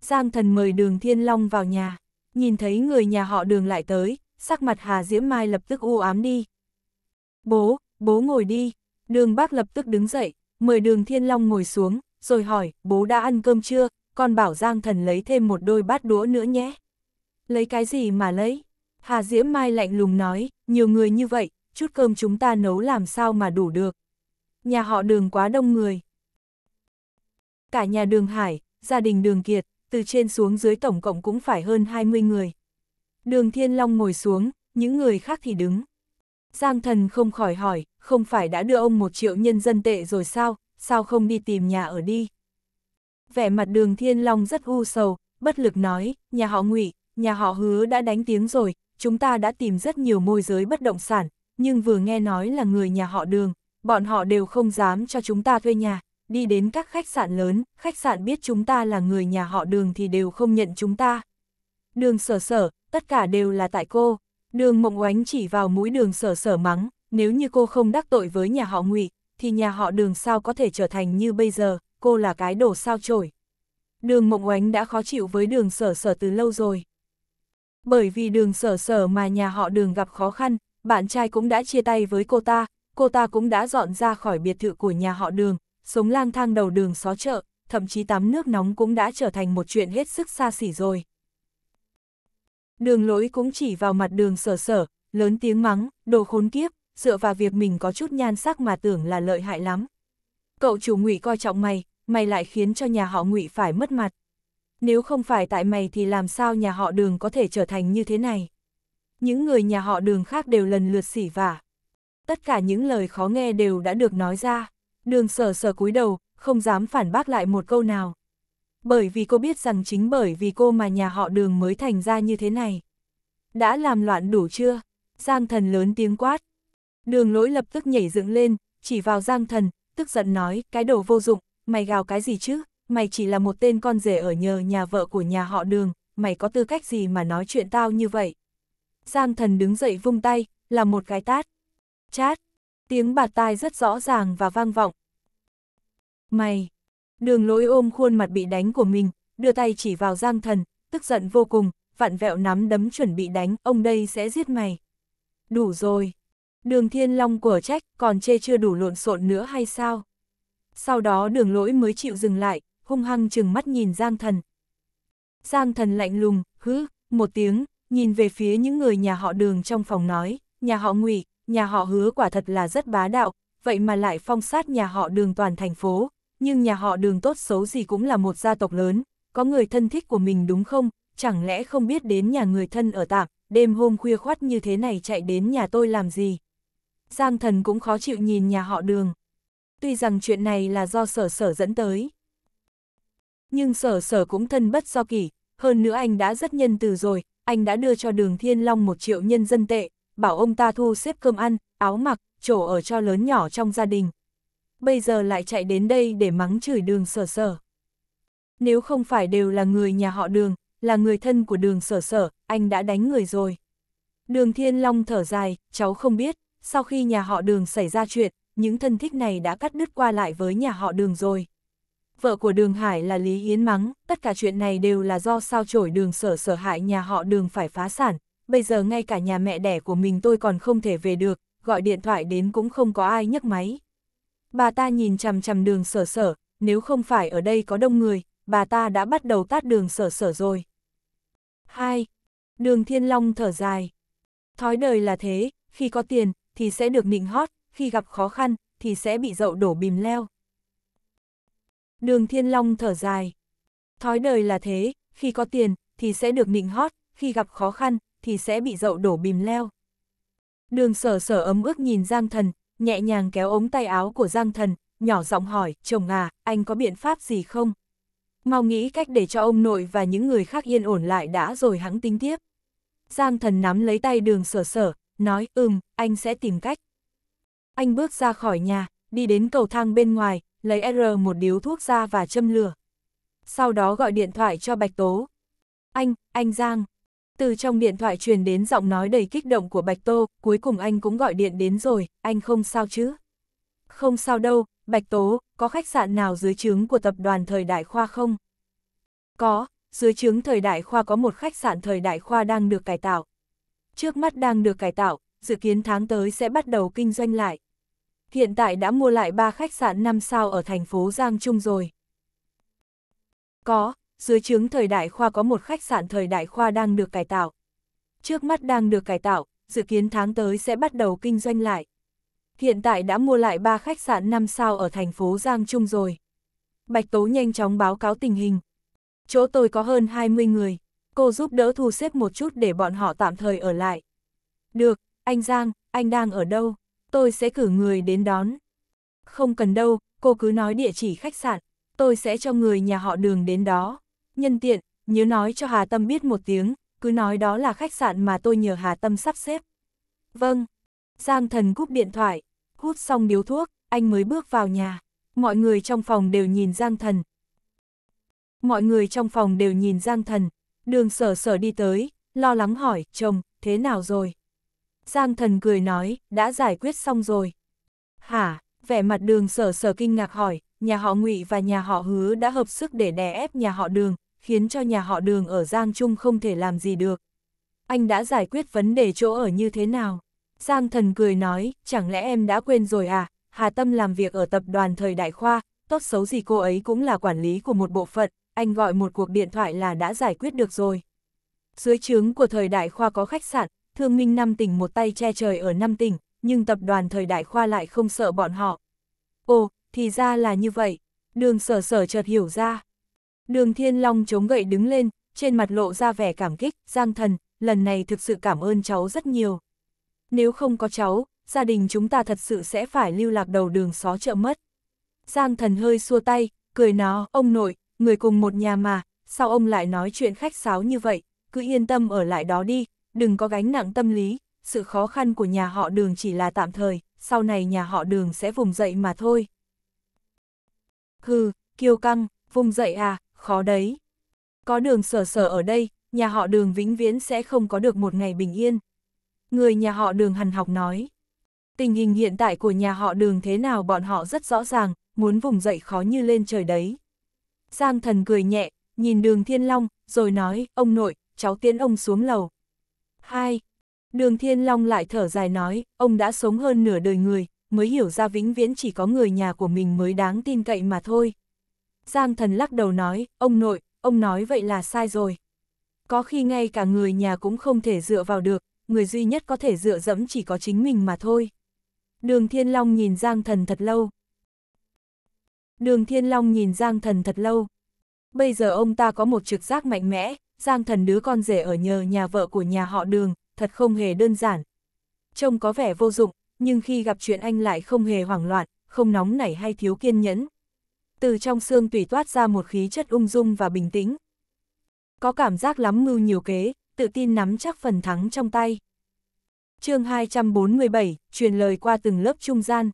Giang thần mời đường Thiên Long vào nhà, nhìn thấy người nhà họ đường lại tới, sắc mặt Hà Diễm Mai lập tức u ám đi. Bố, bố ngồi đi, đường bác lập tức đứng dậy, mời đường Thiên Long ngồi xuống, rồi hỏi, bố đã ăn cơm chưa, con bảo Giang thần lấy thêm một đôi bát đũa nữa nhé. Lấy cái gì mà lấy? Hà Diễm Mai lạnh lùng nói, nhiều người như vậy, chút cơm chúng ta nấu làm sao mà đủ được. Nhà họ đường quá đông người. Cả nhà đường Hải, gia đình đường Kiệt, từ trên xuống dưới tổng cộng cũng phải hơn 20 người. Đường Thiên Long ngồi xuống, những người khác thì đứng. Giang thần không khỏi hỏi, không phải đã đưa ông một triệu nhân dân tệ rồi sao, sao không đi tìm nhà ở đi. Vẻ mặt đường Thiên Long rất u sầu, bất lực nói, nhà họ ngụy nhà họ hứa đã đánh tiếng rồi, chúng ta đã tìm rất nhiều môi giới bất động sản, nhưng vừa nghe nói là người nhà họ đường, bọn họ đều không dám cho chúng ta thuê nhà, đi đến các khách sạn lớn, khách sạn biết chúng ta là người nhà họ đường thì đều không nhận chúng ta. Đường sở sở, tất cả đều là tại cô, đường mộng oánh chỉ vào mũi đường sở sở mắng, nếu như cô không đắc tội với nhà họ ngụy thì nhà họ đường sao có thể trở thành như bây giờ, cô là cái đồ sao chổi! Đường Mộng Oánh đã khó chịu với đường sở sở từ lâu rồi. Bởi vì đường sở sở mà nhà họ đường gặp khó khăn, bạn trai cũng đã chia tay với cô ta, cô ta cũng đã dọn ra khỏi biệt thự của nhà họ đường, sống lang thang đầu đường xó chợ, thậm chí tắm nước nóng cũng đã trở thành một chuyện hết sức xa xỉ rồi. Đường lỗi cũng chỉ vào mặt đường sở sở, lớn tiếng mắng, đồ khốn kiếp, dựa vào việc mình có chút nhan sắc mà tưởng là lợi hại lắm. Cậu chủ ngụy coi trọng mày, mày lại khiến cho nhà họ ngụy phải mất mặt. Nếu không phải tại mày thì làm sao nhà họ đường có thể trở thành như thế này? Những người nhà họ đường khác đều lần lượt xỉ vả. Tất cả những lời khó nghe đều đã được nói ra. Đường sở sở cúi đầu, không dám phản bác lại một câu nào. Bởi vì cô biết rằng chính bởi vì cô mà nhà họ đường mới thành ra như thế này. Đã làm loạn đủ chưa? Giang thần lớn tiếng quát, Đường lỗi lập tức nhảy dựng lên, chỉ vào Giang Thần, tức giận nói, cái đồ vô dụng, mày gào cái gì chứ, mày chỉ là một tên con rể ở nhờ nhà vợ của nhà họ đường, mày có tư cách gì mà nói chuyện tao như vậy. Giang Thần đứng dậy vung tay, là một cái tát. Chát, tiếng bạt tai rất rõ ràng và vang vọng. Mày, đường lỗi ôm khuôn mặt bị đánh của mình, đưa tay chỉ vào Giang Thần, tức giận vô cùng, vặn vẹo nắm đấm chuẩn bị đánh, ông đây sẽ giết mày. Đủ rồi. Đường Thiên Long của trách, còn chê chưa đủ lộn xộn nữa hay sao? Sau đó đường lỗi mới chịu dừng lại, hung hăng chừng mắt nhìn Giang Thần. Giang Thần lạnh lùng, hứ, một tiếng, nhìn về phía những người nhà họ đường trong phòng nói, nhà họ ngụy nhà họ hứa quả thật là rất bá đạo, vậy mà lại phong sát nhà họ đường toàn thành phố, nhưng nhà họ đường tốt xấu gì cũng là một gia tộc lớn, có người thân thích của mình đúng không, chẳng lẽ không biết đến nhà người thân ở tạm, đêm hôm khuya khoát như thế này chạy đến nhà tôi làm gì. Giang thần cũng khó chịu nhìn nhà họ đường. Tuy rằng chuyện này là do sở sở dẫn tới. Nhưng sở sở cũng thân bất do kỷ, hơn nữa anh đã rất nhân từ rồi, anh đã đưa cho đường Thiên Long một triệu nhân dân tệ, bảo ông ta thu xếp cơm ăn, áo mặc, chỗ ở cho lớn nhỏ trong gia đình. Bây giờ lại chạy đến đây để mắng chửi đường sở sở. Nếu không phải đều là người nhà họ đường, là người thân của đường sở sở, anh đã đánh người rồi. Đường Thiên Long thở dài, cháu không biết sau khi nhà họ đường xảy ra chuyện, những thân thích này đã cắt đứt qua lại với nhà họ đường rồi. Vợ của đường Hải là Lý Hiến mắng, tất cả chuyện này đều là do sao chổi đường sở sở hại nhà họ đường phải phá sản, bây giờ ngay cả nhà mẹ đẻ của mình tôi còn không thể về được, gọi điện thoại đến cũng không có ai nhấc máy. Bà ta nhìn chằm chằm đường sở sở, nếu không phải ở đây có đông người, bà ta đã bắt đầu tát đường sở sở rồi. 2. Đường Thiên Long thở dài. Thói đời là thế, khi có tiền, thì sẽ được nịnh hót, khi gặp khó khăn, thì sẽ bị dậu đổ bìm leo. Đường Thiên Long thở dài. Thói đời là thế, khi có tiền, thì sẽ được nịnh hót, khi gặp khó khăn, thì sẽ bị dậu đổ bìm leo. Đường sở sở ấm ước nhìn Giang Thần, nhẹ nhàng kéo ống tay áo của Giang Thần, nhỏ giọng hỏi, chồng à, anh có biện pháp gì không? Mau nghĩ cách để cho ông nội và những người khác yên ổn lại đã rồi hắn tính tiếp. Giang Thần nắm lấy tay đường sở sở, nói ừm, anh sẽ tìm cách. Anh bước ra khỏi nhà, đi đến cầu thang bên ngoài, lấy R một điếu thuốc ra và châm lửa. Sau đó gọi điện thoại cho Bạch Tố. Anh, anh Giang. Từ trong điện thoại truyền đến giọng nói đầy kích động của Bạch Tô, cuối cùng anh cũng gọi điện đến rồi, anh không sao chứ? Không sao đâu, Bạch Tố, có khách sạn nào dưới trướng của tập đoàn Thời Đại Khoa không? Có, dưới trướng Thời Đại Khoa có một khách sạn Thời Đại Khoa đang được cải tạo trước mắt đang được cải tạo, dự kiến tháng tới sẽ bắt đầu kinh doanh lại. Hiện tại đã mua lại 3 khách sạn 5 sao ở thành phố Giang Trung rồi. Có, dưới trướng thời đại khoa có một khách sạn thời đại khoa đang được cải tạo. Trước mắt đang được cải tạo, dự kiến tháng tới sẽ bắt đầu kinh doanh lại. Hiện tại đã mua lại 3 khách sạn 5 sao ở thành phố Giang Trung rồi. Bạch Tố nhanh chóng báo cáo tình hình. Chỗ tôi có hơn 20 người, cô giúp đỡ thu xếp một chút để bọn họ tạm thời ở lại. Được, anh Giang, anh đang ở đâu? Tôi sẽ cử người đến đón. Không cần đâu, cô cứ nói địa chỉ khách sạn, tôi sẽ cho người nhà họ đường đến đó. Nhân tiện, nhớ nói cho Hà Tâm biết một tiếng, cứ nói đó là khách sạn mà tôi nhờ Hà Tâm sắp xếp. Vâng. Giang thần cúp điện thoại, hút xong điếu thuốc, anh mới bước vào nhà. Mọi người trong phòng đều nhìn Giang thần. Mọi người trong phòng đều nhìn Giang thần, Đường sở sở đi tới, lo lắng hỏi, chồng, thế nào rồi? Giang thần cười nói, đã giải quyết xong rồi. Hả, vẻ mặt đường sở sở kinh ngạc hỏi, nhà họ ngụy và nhà họ hứa đã hợp sức để đè ép nhà họ đường, khiến cho nhà họ đường ở Giang Trung không thể làm gì được. Anh đã giải quyết vấn đề chỗ ở như thế nào? Giang thần cười nói, chẳng lẽ em đã quên rồi à? Hà Tâm làm việc ở tập đoàn thời đại khoa, tốt xấu gì cô ấy cũng là quản lý của một bộ phận, anh gọi một cuộc điện thoại là đã giải quyết được rồi. Dưới trướng của thời đại khoa có khách sạn, thương minh năm tỉnh một tay che trời ở năm tỉnh, nhưng tập đoàn thời đại khoa lại không sợ bọn họ. Ồ, thì ra là như vậy, đường sở sở chợt hiểu ra. Đường Thiên Long chống gậy đứng lên, trên mặt lộ ra vẻ cảm kích, Giang Thần, lần này thực sự cảm ơn cháu rất nhiều. Nếu không có cháu, gia đình chúng ta thật sự sẽ phải lưu lạc đầu đường xó chợ mất. Giang Thần hơi xua tay, cười nó, ông nội, người cùng một nhà mà, sao ông lại nói chuyện khách sáo như vậy, cứ yên tâm ở lại đó đi, đừng có gánh nặng tâm lý, sự khó khăn của nhà họ đường chỉ là tạm thời, sau này nhà họ đường sẽ vùng dậy mà thôi. Hừ, kiêu căng, vùng dậy à, khó đấy. Có đường sở sở ở đây, nhà họ đường vĩnh viễn sẽ không có được một ngày bình yên. Người nhà họ đường hằn học nói. Tình hình hiện tại của nhà họ đường thế nào bọn họ rất rõ ràng, muốn vùng dậy khó như lên trời đấy. Giang thần cười nhẹ, nhìn đường thiên long, rồi nói, ông nội, cháu tiến ông xuống lầu. Hai, đường thiên long lại thở dài nói, ông đã sống hơn nửa đời người, mới hiểu ra vĩnh viễn chỉ có người nhà của mình mới đáng tin cậy mà thôi. Giang thần lắc đầu nói, ông nội, ông nói vậy là sai rồi. Có khi ngay cả người nhà cũng không thể dựa vào được, người duy nhất có thể dựa dẫm chỉ có chính mình mà thôi. Đường Thiên Long nhìn Giang Thần thật lâu, Đường Thiên Long nhìn Giang Thần thật lâu. Bây giờ ông ta có một trực giác mạnh mẽ, Giang Thần đứa con rể ở nhờ nhà vợ của nhà họ Đường, thật không hề đơn giản. Trông có vẻ vô dụng, nhưng khi gặp chuyện anh lại không hề hoảng loạn, không nóng nảy hay thiếu kiên nhẫn. Từ trong xương tùy toát ra một khí chất ung dung và bình tĩnh. Có cảm giác lắm mưu nhiều kế, tự tin nắm chắc phần thắng trong tay. chương 247, truyền lời qua từng lớp trung gian,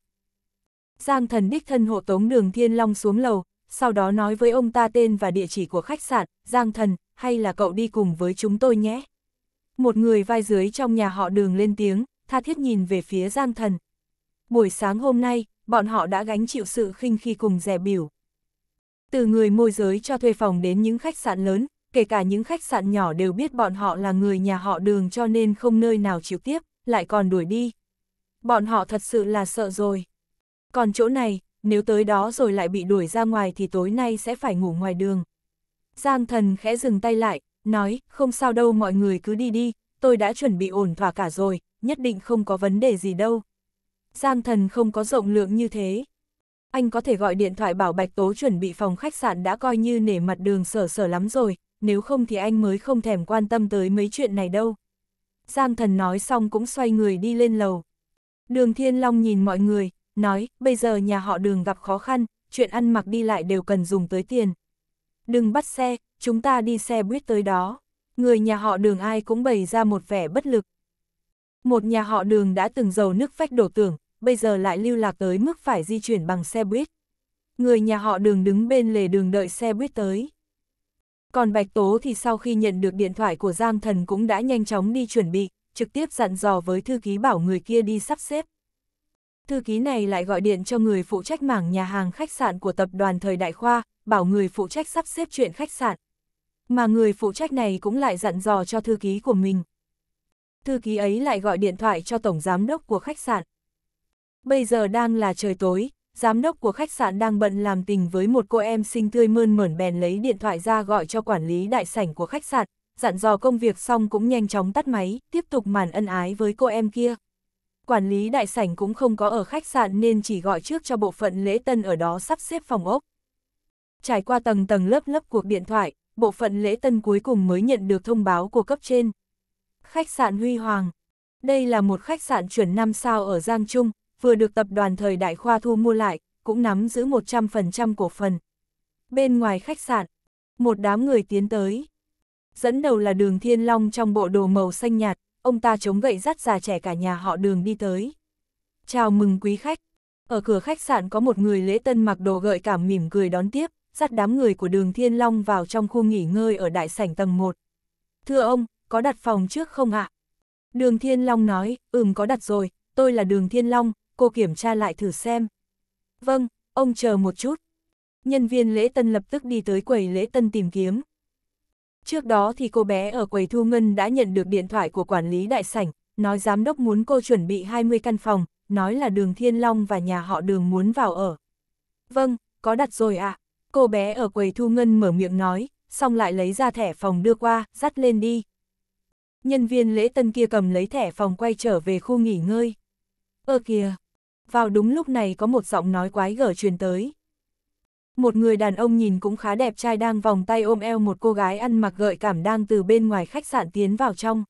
Giang thần đích thân hộ tống đường Thiên Long xuống lầu, sau đó nói với ông ta tên và địa chỉ của khách sạn, Giang thần, hay là cậu đi cùng với chúng tôi nhé. Một người vai dưới trong nhà họ đường lên tiếng, tha thiết nhìn về phía Giang thần. Buổi sáng hôm nay, bọn họ đã gánh chịu sự khinh khi cùng dè biểu. Từ người môi giới cho thuê phòng đến những khách sạn lớn, kể cả những khách sạn nhỏ đều biết bọn họ là người nhà họ đường cho nên không nơi nào chịu tiếp, lại còn đuổi đi. Bọn họ thật sự là sợ rồi. Còn chỗ này, nếu tới đó rồi lại bị đuổi ra ngoài thì tối nay sẽ phải ngủ ngoài đường. Giang thần khẽ dừng tay lại, nói, không sao đâu mọi người cứ đi đi, tôi đã chuẩn bị ổn thỏa cả rồi, nhất định không có vấn đề gì đâu. Giang thần không có rộng lượng như thế. Anh có thể gọi điện thoại bảo Bạch Tố chuẩn bị phòng khách sạn đã coi như nể mặt đường sở sở lắm rồi, nếu không thì anh mới không thèm quan tâm tới mấy chuyện này đâu. Giang thần nói xong cũng xoay người đi lên lầu. Đường Thiên Long nhìn mọi người, nói, bây giờ nhà họ đường gặp khó khăn, chuyện ăn mặc đi lại đều cần dùng tới tiền. Đừng bắt xe, chúng ta đi xe buýt tới đó. Người nhà họ đường ai cũng bày ra một vẻ bất lực. Một nhà họ đường đã từng giàu nước phách đổ tưởng, bây giờ lại lưu lạc tới mức phải di chuyển bằng xe buýt. Người nhà họ đường đứng bên lề đường đợi xe buýt tới. Còn Bạch Tố thì sau khi nhận được điện thoại của Giang Thần cũng đã nhanh chóng đi chuẩn bị, trực tiếp dặn dò với thư ký bảo người kia đi sắp xếp. Thư ký này lại gọi điện cho người phụ trách mảng nhà hàng khách sạn của tập đoàn Thời Đại Khoa, bảo người phụ trách sắp xếp chuyện khách sạn. Mà người phụ trách này cũng lại dặn dò cho thư ký của mình. Thư ký ấy lại gọi điện thoại cho tổng giám đốc của khách sạn. Bây giờ đang là trời tối, giám đốc của khách sạn đang bận làm tình với một cô em xinh tươi mơn mởn bèn lấy điện thoại ra gọi cho quản lý đại sảnh của khách sạn, dặn dò công việc xong cũng nhanh chóng tắt máy, tiếp tục màn ân ái với cô em kia quản lý đại sảnh cũng không có ở khách sạn nên chỉ gọi trước cho bộ phận lễ tân ở đó sắp xếp phòng ốc. Trải qua tầng tầng lớp lớp cuộc điện thoại, bộ phận lễ tân cuối cùng mới nhận được thông báo của cấp trên. Khách sạn Huy Hoàng Đây là một khách sạn chuẩn 5 sao ở Giang Trung, vừa được tập đoàn thời đại khoa thu mua lại, cũng nắm giữ 100% cổ phần. Bên ngoài khách sạn, một đám người tiến tới. Dẫn đầu là đường Thiên Long trong bộ đồ màu xanh nhạt, ông ta chống gậy dắt già trẻ cả nhà họ đường đi tới. Chào mừng quý khách. Ở cửa khách sạn có một người lễ tân mặc đồ gợi cảm mỉm cười đón tiếp, dắt đám người của đường Thiên Long vào trong khu nghỉ ngơi ở đại sảnh tầng 1. Thưa ông, có đặt phòng trước không ạ? Đường Thiên Long nói, ừm có đặt rồi, tôi là đường Thiên Long, cô kiểm tra lại thử xem. Vâng, ông chờ một chút. Nhân viên lễ tân lập tức đi tới quầy lễ tân tìm kiếm. Trước đó thì cô bé ở quầy thu ngân đã nhận được điện thoại của quản lý đại sảnh, nói giám đốc muốn cô chuẩn bị 20 căn phòng, nói là đường Thiên Long và nhà họ đường muốn vào ở. Vâng, có đặt rồi ạ. À. Cô bé ở quầy thu ngân mở miệng nói, xong lại lấy ra thẻ phòng đưa qua, dắt lên đi. Nhân viên lễ tân kia cầm lấy thẻ phòng quay trở về khu nghỉ ngơi. Ơ kìa! Vào đúng lúc này có một giọng nói quái gở truyền tới. Một người đàn ông nhìn cũng khá đẹp trai đang vòng tay ôm eo một cô gái ăn mặc gợi cảm đang từ bên ngoài khách sạn tiến vào trong.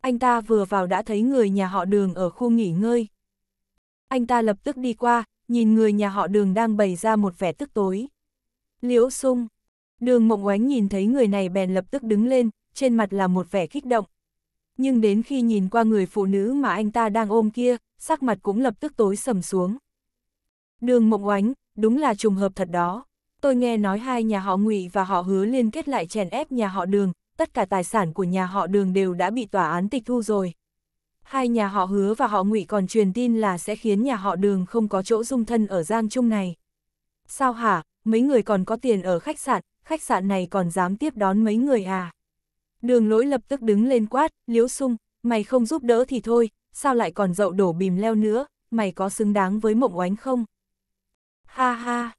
Anh ta vừa vào đã thấy người nhà họ đường ở khu nghỉ ngơi. Anh ta lập tức đi qua, nhìn người nhà họ đường đang bày ra một vẻ tức tối. Liễu sung. Đường mộng oánh nhìn thấy người này bèn lập tức đứng lên, trên mặt là một vẻ kích động. Nhưng đến khi nhìn qua người phụ nữ mà anh ta đang ôm kia, sắc mặt cũng lập tức tối sầm xuống. Đường mộng oánh, đúng là trùng hợp thật đó. Tôi nghe nói hai nhà họ Ngụy và họ Hứa liên kết lại chèn ép nhà họ Đường, tất cả tài sản của nhà họ Đường đều đã bị tòa án tịch thu rồi. Hai nhà họ Hứa và họ Ngụy còn truyền tin là sẽ khiến nhà họ Đường không có chỗ dung thân ở Giang Trung này. Sao hả, mấy người còn có tiền ở khách sạn, khách sạn này còn dám tiếp đón mấy người à? Đường lỗi lập tức đứng lên quát, Liễu sung, mày không giúp đỡ thì thôi, sao lại còn dậu đổ bìm leo nữa, mày có xứng đáng với mộng oánh không? Ha ha!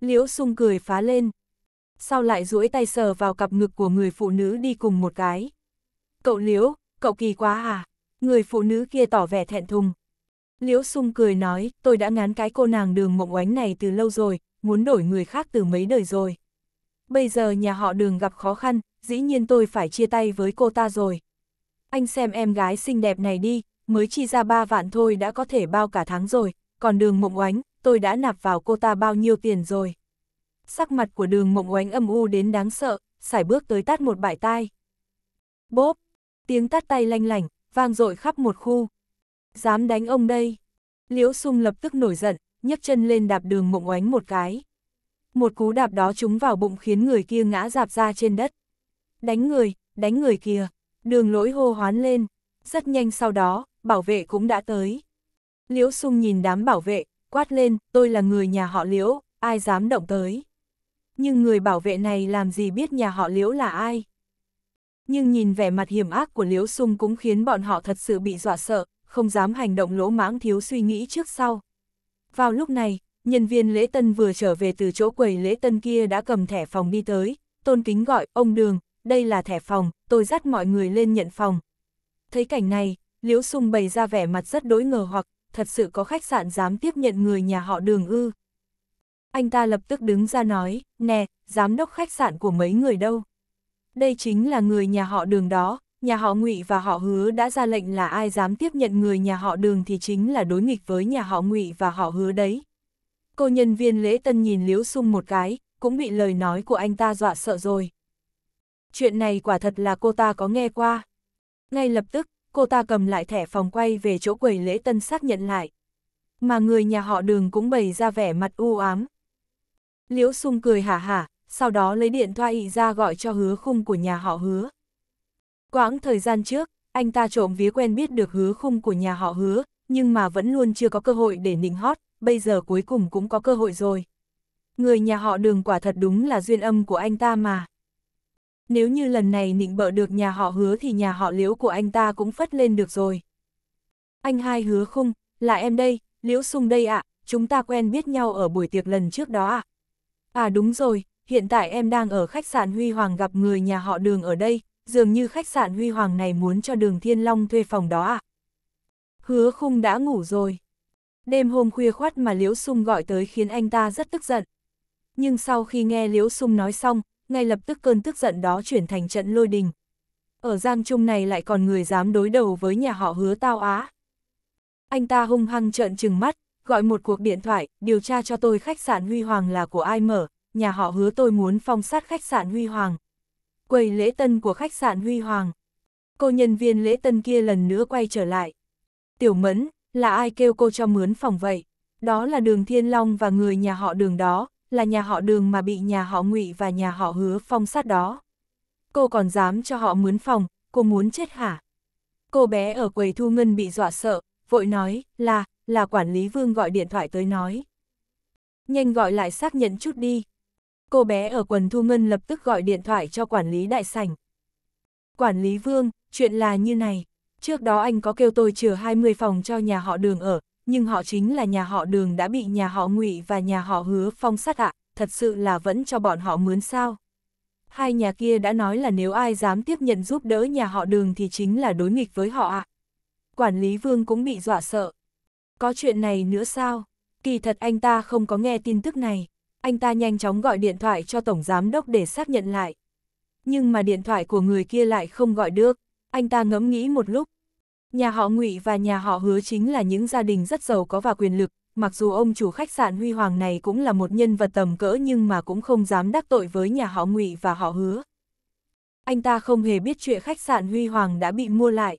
Liễu sung cười phá lên. Sau lại duỗi tay sờ vào cặp ngực của người phụ nữ đi cùng một cái. Cậu Liễu, cậu kỳ quá à? Người phụ nữ kia tỏ vẻ thẹn thùng. Liễu sung cười nói, tôi đã ngán cái cô nàng đường mộng oánh này từ lâu rồi, muốn đổi người khác từ mấy đời rồi. Bây giờ nhà họ đường gặp khó khăn, dĩ nhiên tôi phải chia tay với cô ta rồi. Anh xem em gái xinh đẹp này đi, mới chi ra ba vạn thôi đã có thể bao cả tháng rồi, còn đường mộng oánh, tôi đã nạp vào cô ta bao nhiêu tiền rồi. Sắc mặt của đường mộng oánh âm u đến đáng sợ, sải bước tới tát một bại tai. Bốp, tiếng tát tay lanh lảnh, vang dội khắp một khu. Dám đánh ông đây. Liễu sung lập tức nổi giận, nhấc chân lên đạp đường mộng oánh một cái. Một cú đạp đó trúng vào bụng khiến người kia ngã dạp ra trên đất. Đánh người, đánh người kia. Đường lỗi hô hoán lên. Rất nhanh sau đó, bảo vệ cũng đã tới. Liễu sung nhìn đám bảo vệ, quát lên, tôi là người nhà họ liễu, ai dám động tới. Nhưng người bảo vệ này làm gì biết nhà họ liễu là ai. Nhưng nhìn vẻ mặt hiểm ác của liễu sung cũng khiến bọn họ thật sự bị dọa sợ, không dám hành động lỗ mãng thiếu suy nghĩ trước sau. Vào lúc này, nhân viên lễ tân vừa trở về từ chỗ quầy lễ tân kia đã cầm thẻ phòng đi tới, tôn kính gọi, ông đường, đây là thẻ phòng, tôi dắt mọi người lên nhận phòng. Thấy cảnh này, Liễu Sung bày ra vẻ mặt rất đối ngờ hoặc, thật sự có khách sạn dám tiếp nhận người nhà họ đường ư. Anh ta lập tức đứng ra nói, nè, giám đốc khách sạn của mấy người đâu. Đây chính là người nhà họ đường đó, nhà họ ngụy và họ hứa đã ra lệnh là ai dám tiếp nhận người nhà họ đường thì chính là đối nghịch với nhà họ ngụy và họ hứa đấy. Cô nhân viên lễ tân nhìn liếu sung một cái, cũng bị lời nói của anh ta dọa sợ rồi. Chuyện này quả thật là cô ta có nghe qua. Ngay lập tức, cô ta cầm lại thẻ phòng quay về chỗ quầy lễ tân xác nhận lại. Mà người nhà họ đường cũng bày ra vẻ mặt u ám. Liễu sung cười hả hả, sau đó lấy điện thoại ý ra gọi cho hứa khung của nhà họ hứa. Quãng thời gian trước, anh ta trộm vía quen biết được hứa khung của nhà họ hứa, nhưng mà vẫn luôn chưa có cơ hội để nịnh hót, bây giờ cuối cùng cũng có cơ hội rồi. Người nhà họ đường quả thật đúng là duyên âm của anh ta mà nếu như lần này nịnh bợ được nhà họ hứa thì nhà họ liễu của anh ta cũng phất lên được rồi. Anh hai hứa khung là em đây, liễu sung đây ạ, à, chúng ta quen biết nhau ở buổi tiệc lần trước đó ạ. À. à đúng rồi, hiện tại em đang ở khách sạn Huy Hoàng gặp người nhà họ đường ở đây, dường như khách sạn Huy Hoàng này muốn cho đường Thiên Long thuê phòng đó ạ. À. Hứa khung đã ngủ rồi. Đêm hôm khuya khoát mà Liễu Sung gọi tới khiến anh ta rất tức giận. Nhưng sau khi nghe Liễu Sung nói xong, ngay lập tức cơn tức giận đó chuyển thành trận lôi đình. Ở Giang Trung này lại còn người dám đối đầu với nhà họ hứa tao á. Anh ta hung hăng trợn trừng mắt, gọi một cuộc điện thoại, điều tra cho tôi khách sạn Huy Hoàng là của ai mở, nhà họ hứa tôi muốn phong sát khách sạn Huy Hoàng. Quầy lễ tân của khách sạn Huy Hoàng. Cô nhân viên lễ tân kia lần nữa quay trở lại. Tiểu Mẫn, là ai kêu cô cho mướn phòng vậy? Đó là đường Thiên Long và người nhà họ đường đó, là nhà họ đường mà bị nhà họ ngụy và nhà họ hứa phong sát đó. Cô còn dám cho họ mướn phòng, cô muốn chết hả? Cô bé ở quầy thu ngân bị dọa sợ, vội nói, là, là quản lý vương gọi điện thoại tới nói. Nhanh gọi lại xác nhận chút đi. Cô bé ở quần thu ngân lập tức gọi điện thoại cho quản lý đại sảnh. Quản lý vương, chuyện là như này. Trước đó anh có kêu tôi chừa 20 phòng cho nhà họ đường ở, nhưng họ chính là nhà họ đường đã bị nhà họ ngụy và nhà họ hứa phong sát ạ, thật sự là vẫn cho bọn họ mướn sao. Hai nhà kia đã nói là nếu ai dám tiếp nhận giúp đỡ nhà họ đường thì chính là đối nghịch với họ ạ. Quản lý vương cũng bị dọa sợ. Có chuyện này nữa sao? Kỳ thật anh ta không có nghe tin tức này. Anh ta nhanh chóng gọi điện thoại cho Tổng Giám Đốc để xác nhận lại. Nhưng mà điện thoại của người kia lại không gọi được. Anh ta ngẫm nghĩ một lúc, Nhà họ Ngụy và nhà họ Hứa chính là những gia đình rất giàu có và quyền lực, mặc dù ông chủ khách sạn Huy Hoàng này cũng là một nhân vật tầm cỡ nhưng mà cũng không dám đắc tội với nhà họ Ngụy và họ Hứa. Anh ta không hề biết chuyện khách sạn Huy Hoàng đã bị mua lại.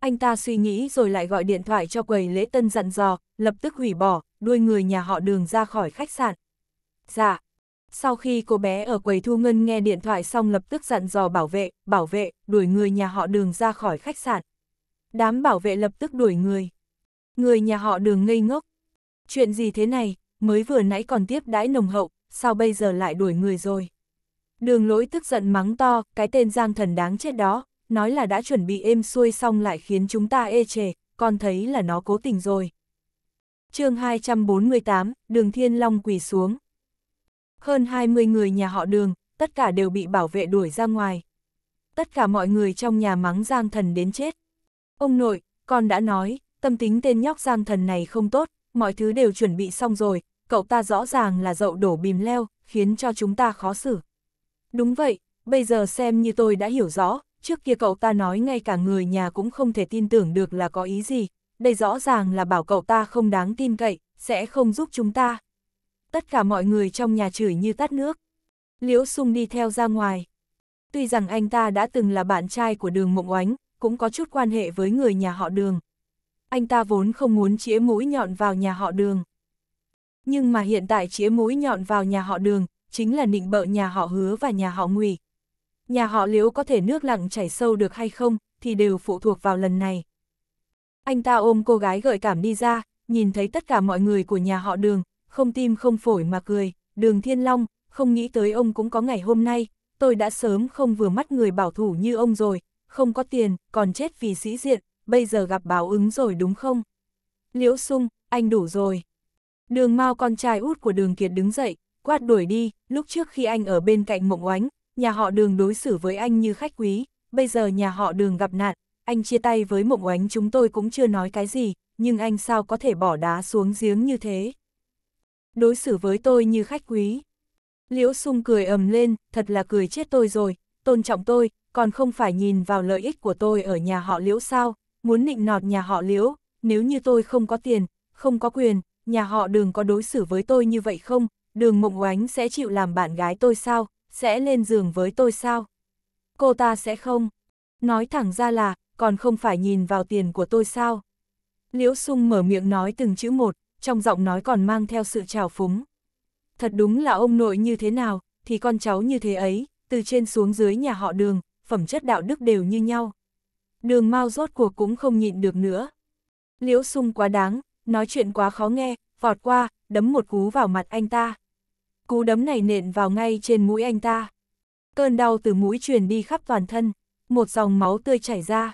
Anh ta suy nghĩ rồi lại gọi điện thoại cho quầy lễ tân dặn dò, lập tức hủy bỏ, đuôi người nhà họ đường ra khỏi khách sạn. Dạ. Sau khi cô bé ở quầy thu ngân nghe điện thoại xong lập tức dặn dò bảo vệ, bảo vệ, đuổi người nhà họ đường ra khỏi khách sạn. Đám bảo vệ lập tức đuổi người. Người nhà họ đường ngây ngốc. Chuyện gì thế này, mới vừa nãy còn tiếp đãi nồng hậu, sao bây giờ lại đuổi người rồi? Đường lỗi tức giận mắng to, cái tên giang thần đáng chết đó, nói là đã chuẩn bị êm xuôi xong lại khiến chúng ta ê chề, con thấy là nó cố tình rồi. chương 248, đường thiên long quỳ xuống. Hơn 20 người nhà họ đường, tất cả đều bị bảo vệ đuổi ra ngoài. Tất cả mọi người trong nhà mắng giang thần đến chết. Ông nội, con đã nói, tâm tính tên nhóc giang thần này không tốt, mọi thứ đều chuẩn bị xong rồi, cậu ta rõ ràng là dậu đổ bìm leo, khiến cho chúng ta khó xử. Đúng vậy, bây giờ xem như tôi đã hiểu rõ, trước kia cậu ta nói ngay cả người nhà cũng không thể tin tưởng được là có ý gì, đây rõ ràng là bảo cậu ta không đáng tin cậy, sẽ không giúp chúng ta. Tất cả mọi người trong nhà chửi như tắt nước. Liễu Sung đi theo ra ngoài. Tuy rằng anh ta đã từng là bạn trai của đường Mộng Oánh, cũng có chút quan hệ với người nhà họ đường. Anh ta vốn không muốn chĩa mũi nhọn vào nhà họ đường. Nhưng mà hiện tại chĩa mũi nhọn vào nhà họ đường, chính là nịnh bợ nhà họ hứa và nhà họ ngụy. Nhà họ liễu có thể nước lặng chảy sâu được hay không, thì đều phụ thuộc vào lần này. Anh ta ôm cô gái gợi cảm đi ra, nhìn thấy tất cả mọi người của nhà họ đường, không tim không phổi mà cười, đường thiên long, không nghĩ tới ông cũng có ngày hôm nay, tôi đã sớm không vừa mắt người bảo thủ như ông rồi, không có tiền, còn chết vì sĩ diện, bây giờ gặp báo ứng rồi đúng không? Liễu sung, anh đủ rồi. Đường Mao con trai út của đường Kiệt đứng dậy, quát đuổi đi, lúc trước khi anh ở bên cạnh mộng oánh, nhà họ đường đối xử với anh như khách quý, bây giờ nhà họ đường gặp nạn, anh chia tay với mộng oánh chúng tôi cũng chưa nói cái gì, nhưng anh sao có thể bỏ đá xuống giếng như thế? Đối xử với tôi như khách quý. Liễu sung cười ầm lên, thật là cười chết tôi rồi, tôn trọng tôi, còn không phải nhìn vào lợi ích của tôi ở nhà họ liễu sao, muốn nịnh nọt nhà họ liễu, nếu như tôi không có tiền, không có quyền, nhà họ đường có đối xử với tôi như vậy không, đường mộng oánh sẽ chịu làm bạn gái tôi sao, sẽ lên giường với tôi sao. Cô ta sẽ không. Nói thẳng ra là, còn không phải nhìn vào tiền của tôi sao. Liễu sung mở miệng nói từng chữ một, trong giọng nói còn mang theo sự trào phúng. Thật đúng là ông nội như thế nào, thì con cháu như thế ấy, từ trên xuống dưới nhà họ đường, phẩm chất đạo đức đều như nhau. Đường Mao rốt cuộc cũng không nhịn được nữa. Liễu Sung quá đáng, nói chuyện quá khó nghe, vọt qua, đấm một cú vào mặt anh ta. Cú đấm này nện vào ngay trên mũi anh ta. Cơn đau từ mũi truyền đi khắp toàn thân, một dòng máu tươi chảy ra.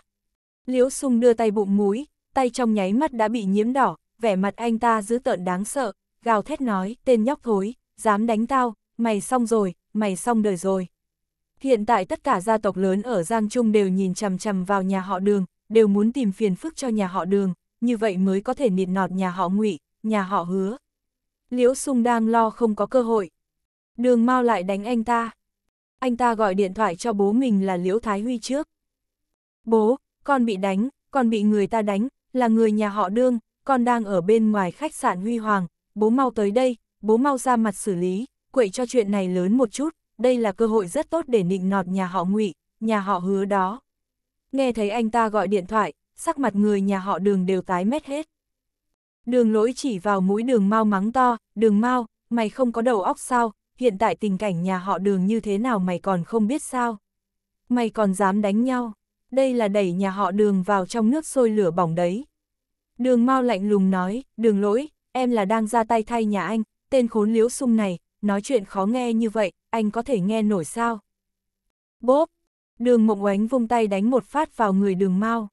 Liễu Sung đưa tay bụng mũi, tay trong nháy mắt đã bị nhiễm đỏ, vẻ mặt anh ta dữ tợn đáng sợ, gào thét nói, tên nhóc thối, dám đánh tao, mày xong rồi, mày xong đời rồi. Hiện tại tất cả gia tộc lớn ở Giang Trung đều nhìn chằm chằm vào nhà họ đường, đều muốn tìm phiền phức cho nhà họ đường, như vậy mới có thể nịt nọt nhà họ ngụy, nhà họ hứa. Liễu Sung đang lo không có cơ hội. Đường mau lại đánh anh ta. Anh ta gọi điện thoại cho bố mình là Liễu Thái Huy trước. Bố, con bị đánh, con bị người ta đánh, là người nhà họ đương, con đang ở bên ngoài khách sạn Huy Hoàng, bố mau tới đây, bố mau ra mặt xử lý, quậy cho chuyện này lớn một chút, đây là cơ hội rất tốt để nịnh nọt nhà họ ngụy, nhà họ hứa đó. Nghe thấy anh ta gọi điện thoại, sắc mặt người nhà họ đường đều tái mét hết. Đường lỗi chỉ vào mũi đường mau mắng to, đường mau, mày không có đầu óc sao, hiện tại tình cảnh nhà họ đường như thế nào mày còn không biết sao. Mày còn dám đánh nhau, đây là đẩy nhà họ đường vào trong nước sôi lửa bỏng đấy. Đường mau lạnh lùng nói, đường lỗi, em là đang ra tay thay nhà anh, tên khốn liếu sung này, nói chuyện khó nghe như vậy, anh có thể nghe nổi sao? Bốp! Đường mộng oánh vung tay đánh một phát vào người đường mau.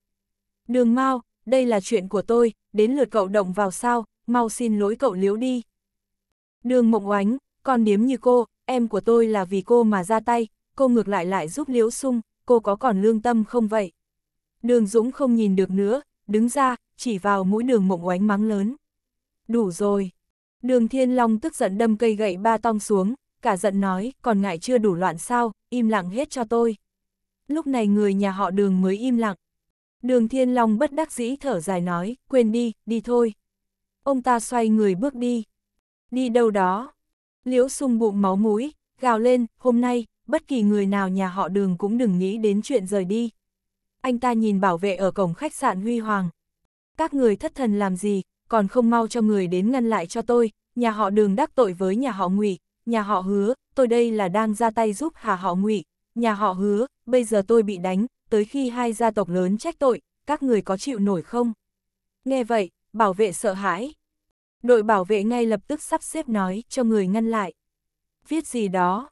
Đường mau, đây là chuyện của tôi, đến lượt cậu động vào sao, mau xin lỗi cậu liếu đi. Đường mộng oánh, con điếm như cô, em của tôi là vì cô mà ra tay, cô ngược lại lại giúp liếu sung, cô có còn lương tâm không vậy? Đường Dũng không nhìn được nữa, đứng ra, chỉ vào mũi đường mộng oánh mắng lớn. Đủ rồi. Đường Thiên Long tức giận đâm cây gậy ba tong xuống, cả giận nói, còn ngại chưa đủ loạn sao, im lặng hết cho tôi. Lúc này người nhà họ đường mới im lặng. Đường Thiên Long bất đắc dĩ thở dài nói, quên đi, đi thôi. Ông ta xoay người bước đi. Đi đâu đó? Liễu sung bụng máu mũi, gào lên, hôm nay, bất kỳ người nào nhà họ đường cũng đừng nghĩ đến chuyện rời đi. Anh ta nhìn bảo vệ ở cổng khách sạn Huy Hoàng. Các người thất thần làm gì, còn không mau cho người đến ngăn lại cho tôi, nhà họ đường đắc tội với nhà họ ngụy nhà họ hứa, tôi đây là đang ra tay giúp hà họ ngụy, nhà họ hứa, bây giờ tôi bị đánh, tới khi hai gia tộc lớn trách tội, các người có chịu nổi không? Nghe vậy, bảo vệ sợ hãi. Đội bảo vệ ngay lập tức sắp xếp nói cho người ngăn lại. Viết gì đó?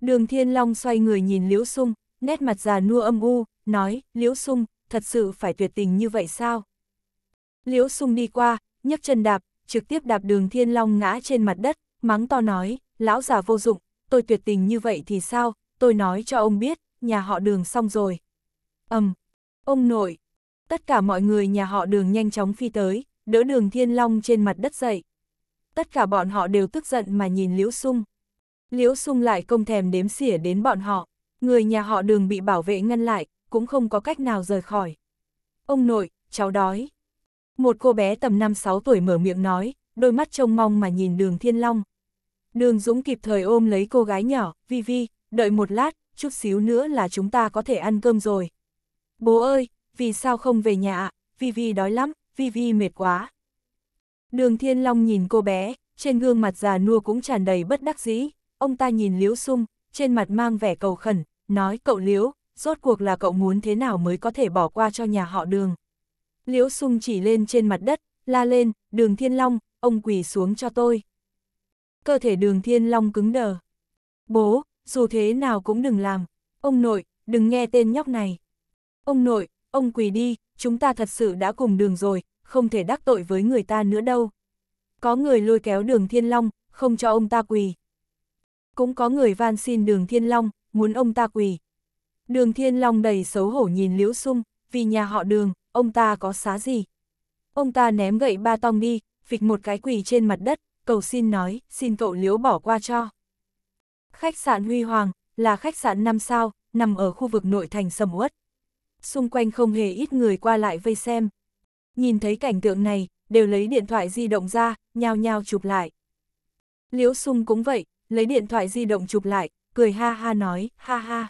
Đường Thiên Long xoay người nhìn Liễu Sung, nét mặt già nua âm u, nói, Liễu Sung, thật sự phải tuyệt tình như vậy sao? Liễu Sung đi qua, nhấc chân đạp, trực tiếp đạp đường Thiên Long ngã trên mặt đất, mắng to nói, lão già vô dụng, tôi tuyệt tình như vậy thì sao, tôi nói cho ông biết, nhà họ đường xong rồi. ầm, um, ông nội, tất cả mọi người nhà họ đường nhanh chóng phi tới, đỡ đường thiên long trên mặt đất dậy. Tất cả bọn họ đều tức giận mà nhìn Liễu Sung. Liễu Sung lại công thèm đếm xỉa đến bọn họ, người nhà họ đường bị bảo vệ ngăn lại, cũng không có cách nào rời khỏi. Ông nội, cháu đói. Một cô bé tầm 5-6 tuổi mở miệng nói, đôi mắt trông mong mà nhìn đường thiên long. Đường Dũng kịp thời ôm lấy cô gái nhỏ, Vi Vi, đợi một lát, chút xíu nữa là chúng ta có thể ăn cơm rồi. Bố ơi, vì sao không về nhà ạ, Vi Vi đói lắm, Vi Vi mệt quá. Đường Thiên Long nhìn cô bé, trên gương mặt già nua cũng tràn đầy bất đắc dĩ, ông ta nhìn Liễu Sung, trên mặt mang vẻ cầu khẩn, nói cậu Liễu, rốt cuộc là cậu muốn thế nào mới có thể bỏ qua cho nhà họ đường. Liễu Sung chỉ lên trên mặt đất, la lên, đường Thiên Long, ông quỳ xuống cho tôi cơ thể đường thiên long cứng đờ. Bố, dù thế nào cũng đừng làm, ông nội, đừng nghe tên nhóc này. Ông nội, ông quỳ đi, chúng ta thật sự đã cùng đường rồi, không thể đắc tội với người ta nữa đâu. Có người lôi kéo đường thiên long, không cho ông ta quỳ. Cũng có người van xin đường thiên long, muốn ông ta quỳ. Đường thiên long đầy xấu hổ nhìn liễu sung, vì nhà họ đường, ông ta có xá gì. Ông ta ném gậy ba tong đi, phịch một cái quỳ trên mặt đất, cầu xin nói, xin cậu liếu bỏ qua cho. Khách sạn Huy Hoàng, là khách sạn 5 sao, nằm ở khu vực nội thành sầm uất. Xung quanh không hề ít người qua lại vây xem. Nhìn thấy cảnh tượng này, đều lấy điện thoại di động ra, nhao nhao chụp lại. Liễu Sung cũng vậy, lấy điện thoại di động chụp lại, cười ha ha nói, ha ha.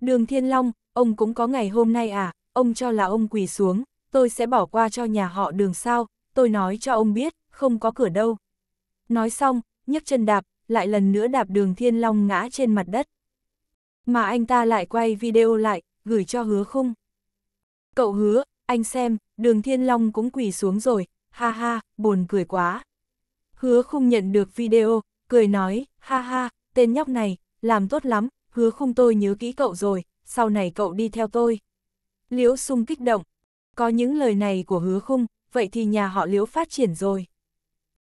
Đường Thiên Long, ông cũng có ngày hôm nay à, ông cho là ông quỳ xuống, tôi sẽ bỏ qua cho nhà họ đường sao, tôi nói cho ông biết, không có cửa đâu. Nói xong, nhấc chân đạp, lại lần nữa đạp đường thiên long ngã trên mặt đất. Mà anh ta lại quay video lại, gửi cho hứa khung. Cậu hứa, anh xem, đường thiên long cũng quỳ xuống rồi, ha ha, buồn cười quá. Hứa khung nhận được video, cười nói, ha ha, tên nhóc này, làm tốt lắm, hứa khung tôi nhớ kỹ cậu rồi, sau này cậu đi theo tôi. Liễu sung kích động, có những lời này của hứa khung, vậy thì nhà họ liễu phát triển rồi.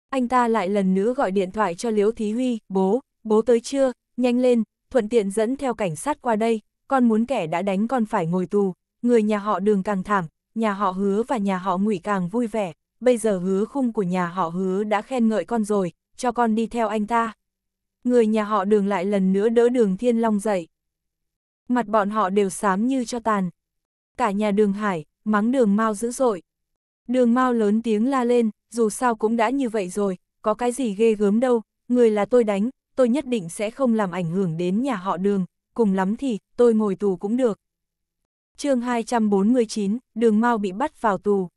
Anh ta lại lần nữa gọi điện thoại cho Liễu Thí Huy, bố, bố tới chưa, nhanh lên, thuận tiện dẫn theo cảnh sát qua đây, con muốn kẻ đã đánh con phải ngồi tù, người nhà họ đường càng thảm, nhà họ hứa và nhà họ ngụy càng vui vẻ, bây giờ hứa khung của nhà họ hứa đã khen ngợi con rồi, cho con đi theo anh ta. Người nhà họ đường lại lần nữa đỡ đường thiên long dậy. Mặt bọn họ đều xám như cho tàn. Cả nhà đường hải, mắng đường mau dữ dội. Đường mau lớn tiếng la lên, dù sao cũng đã như vậy rồi, có cái gì ghê gớm đâu, người là tôi đánh, tôi nhất định sẽ không làm ảnh hưởng đến nhà họ đường, cùng lắm thì tôi ngồi tù cũng được. chương 249, đường mau bị bắt vào tù.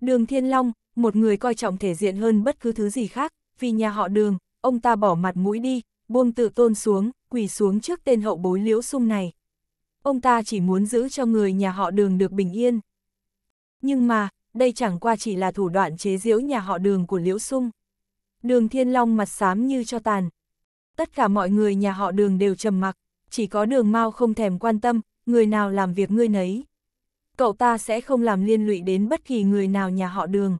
Đường Thiên Long, một người coi trọng thể diện hơn bất cứ thứ gì khác, vì nhà họ đường, ông ta bỏ mặt mũi đi, buông tự tôn xuống, quỳ xuống trước tên hậu bối liễu sung này. Ông ta chỉ muốn giữ cho người nhà họ đường được bình yên. Nhưng mà, đây chẳng qua chỉ là thủ đoạn chế giễu nhà họ đường của Liễu Sung. Đường Thiên Long mặt xám như cho tàn. Tất cả mọi người nhà họ đường đều trầm mặc, chỉ có đường Mao không thèm quan tâm, người nào làm việc ngươi nấy. Cậu ta sẽ không làm liên lụy đến bất kỳ người nào nhà họ đường.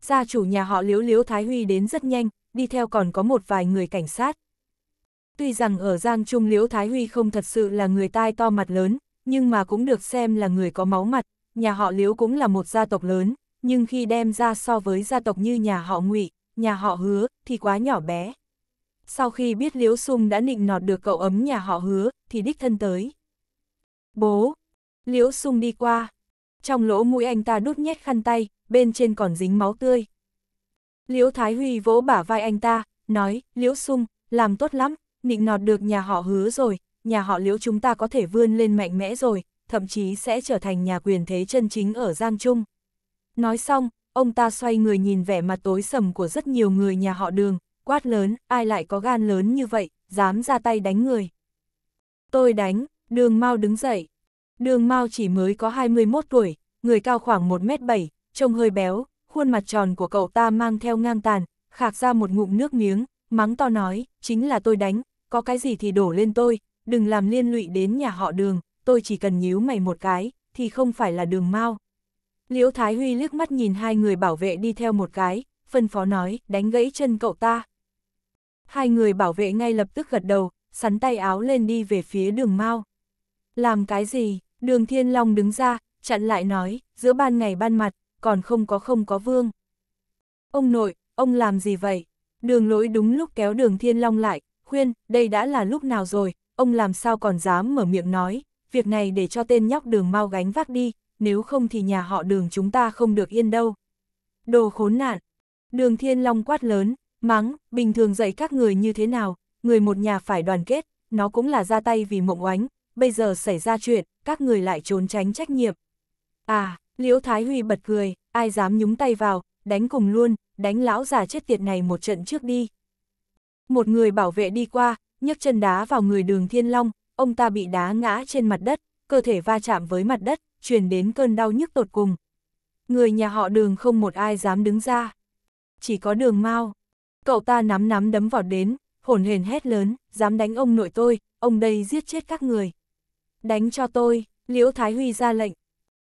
Gia chủ nhà họ Liễu Liễu Thái Huy đến rất nhanh, đi theo còn có một vài người cảnh sát. Tuy rằng ở Giang Trung Liễu Thái Huy không thật sự là người tai to mặt lớn, nhưng mà cũng được xem là người có máu mặt, nhà họ Liễu cũng là một gia tộc lớn, nhưng khi đem ra so với gia tộc như nhà họ Ngụy, nhà họ Hứa thì quá nhỏ bé. Sau khi biết Liễu Sung đã nịnh nọt được cậu ấm nhà họ Hứa, thì đích thân tới. Bố! Liễu Sung đi qua. Trong lỗ mũi anh ta đút nhét khăn tay, bên trên còn dính máu tươi. Liễu Thái Huy vỗ bả vai anh ta, nói, Liễu Sung, làm tốt lắm, nịnh nọt được nhà họ hứa rồi, nhà họ Liễu chúng ta có thể vươn lên mạnh mẽ rồi, thậm chí sẽ trở thành nhà quyền thế chân chính ở Giang Trung. Nói xong, ông ta xoay người nhìn vẻ mặt tối sầm của rất nhiều người nhà họ đường, quát lớn, ai lại có gan lớn như vậy, dám ra tay đánh người. Tôi đánh, đường mau đứng dậy. Đường mau chỉ mới có 21 tuổi, người cao khoảng 1m7, trông hơi béo, khuôn mặt tròn của cậu ta mang theo ngang tàn, khạc ra một ngụm nước miếng, mắng to nói, chính là tôi đánh, có cái gì thì đổ lên tôi, đừng làm liên lụy đến nhà họ đường, tôi chỉ cần nhíu mày một cái, thì không phải là đường mau. Liễu Thái Huy liếc mắt nhìn hai người bảo vệ đi theo một cái, phân phó nói, đánh gãy chân cậu ta. Hai người bảo vệ ngay lập tức gật đầu, sắn tay áo lên đi về phía đường mau. Làm cái gì? Đường Thiên Long đứng ra, chặn lại nói, giữa ban ngày ban mặt, còn không có không có vương. Ông nội, ông làm gì vậy? Đường lỗi đúng lúc kéo đường Thiên Long lại, khuyên, đây đã là lúc nào rồi, ông làm sao còn dám mở miệng nói, việc này để cho tên nhóc đường mau gánh vác đi, nếu không thì nhà họ đường chúng ta không được yên đâu. Đồ khốn nạn! Đường Thiên Long quát lớn, mắng, bình thường dạy các người như thế nào, người một nhà phải đoàn kết, nó cũng là ra tay vì mộng oánh, bây giờ xảy ra chuyện, các người lại trốn tránh trách nhiệm. À, Liễu Thái Huy bật cười, ai dám nhúng tay vào, đánh cùng luôn, đánh lão già chết tiệt này một trận trước đi. Một người bảo vệ đi qua, nhấc chân đá vào người đường Thiên Long, ông ta bị đá ngã trên mặt đất, cơ thể va chạm với mặt đất, truyền đến cơn đau nhức tột cùng. Người nhà họ đường không một ai dám đứng ra. Chỉ có đường mau. Cậu ta nắm nắm đấm vào đến, hồn hền hét lớn, dám đánh ông nội tôi, ông đây giết chết các người. Đánh cho tôi, Liễu Thái Huy ra lệnh.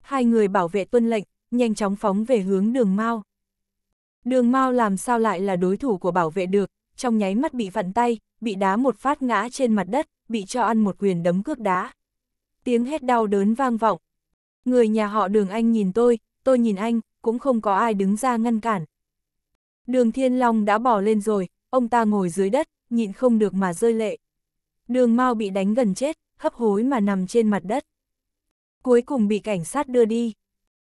Hai người bảo vệ tuân lệnh, nhanh chóng phóng về hướng đường mau. Đường mau làm sao lại là đối thủ của bảo vệ được, trong nháy mắt bị vặn tay, bị đá một phát ngã trên mặt đất, bị cho ăn một quyền đấm cước đá. Tiếng hét đau đớn vang vọng. Người nhà họ đường anh nhìn tôi, tôi nhìn anh, cũng không có ai đứng ra ngăn cản. Đường Thiên Long đã bỏ lên rồi, ông ta ngồi dưới đất, nhịn không được mà rơi lệ. Đường Mao bị đánh gần chết, hấp hối mà nằm trên mặt đất. Cuối cùng bị cảnh sát đưa đi.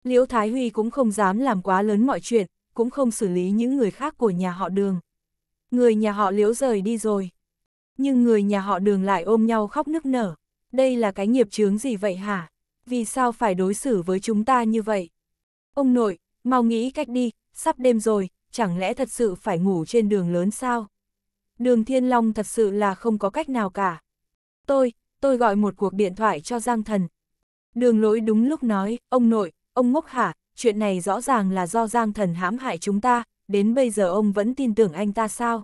Liễu Thái Huy cũng không dám làm quá lớn mọi chuyện, cũng không xử lý những người khác của nhà họ đường người nhà họ liễu rời đi rồi. Nhưng người nhà họ đường lại ôm nhau khóc nức nở. Đây là cái nghiệp chướng gì vậy hả? Vì sao phải đối xử với chúng ta như vậy? Ông nội, mau nghĩ cách đi, sắp đêm rồi, chẳng lẽ thật sự phải ngủ trên đường lớn sao? Đường Thiên Long thật sự là không có cách nào cả. Tôi, tôi gọi một cuộc điện thoại cho Giang Thần. Đường lỗi đúng lúc nói, ông nội, ông ngốc hả, chuyện này rõ ràng là do Giang Thần hãm hại chúng ta, đến bây giờ ông vẫn tin tưởng anh ta sao?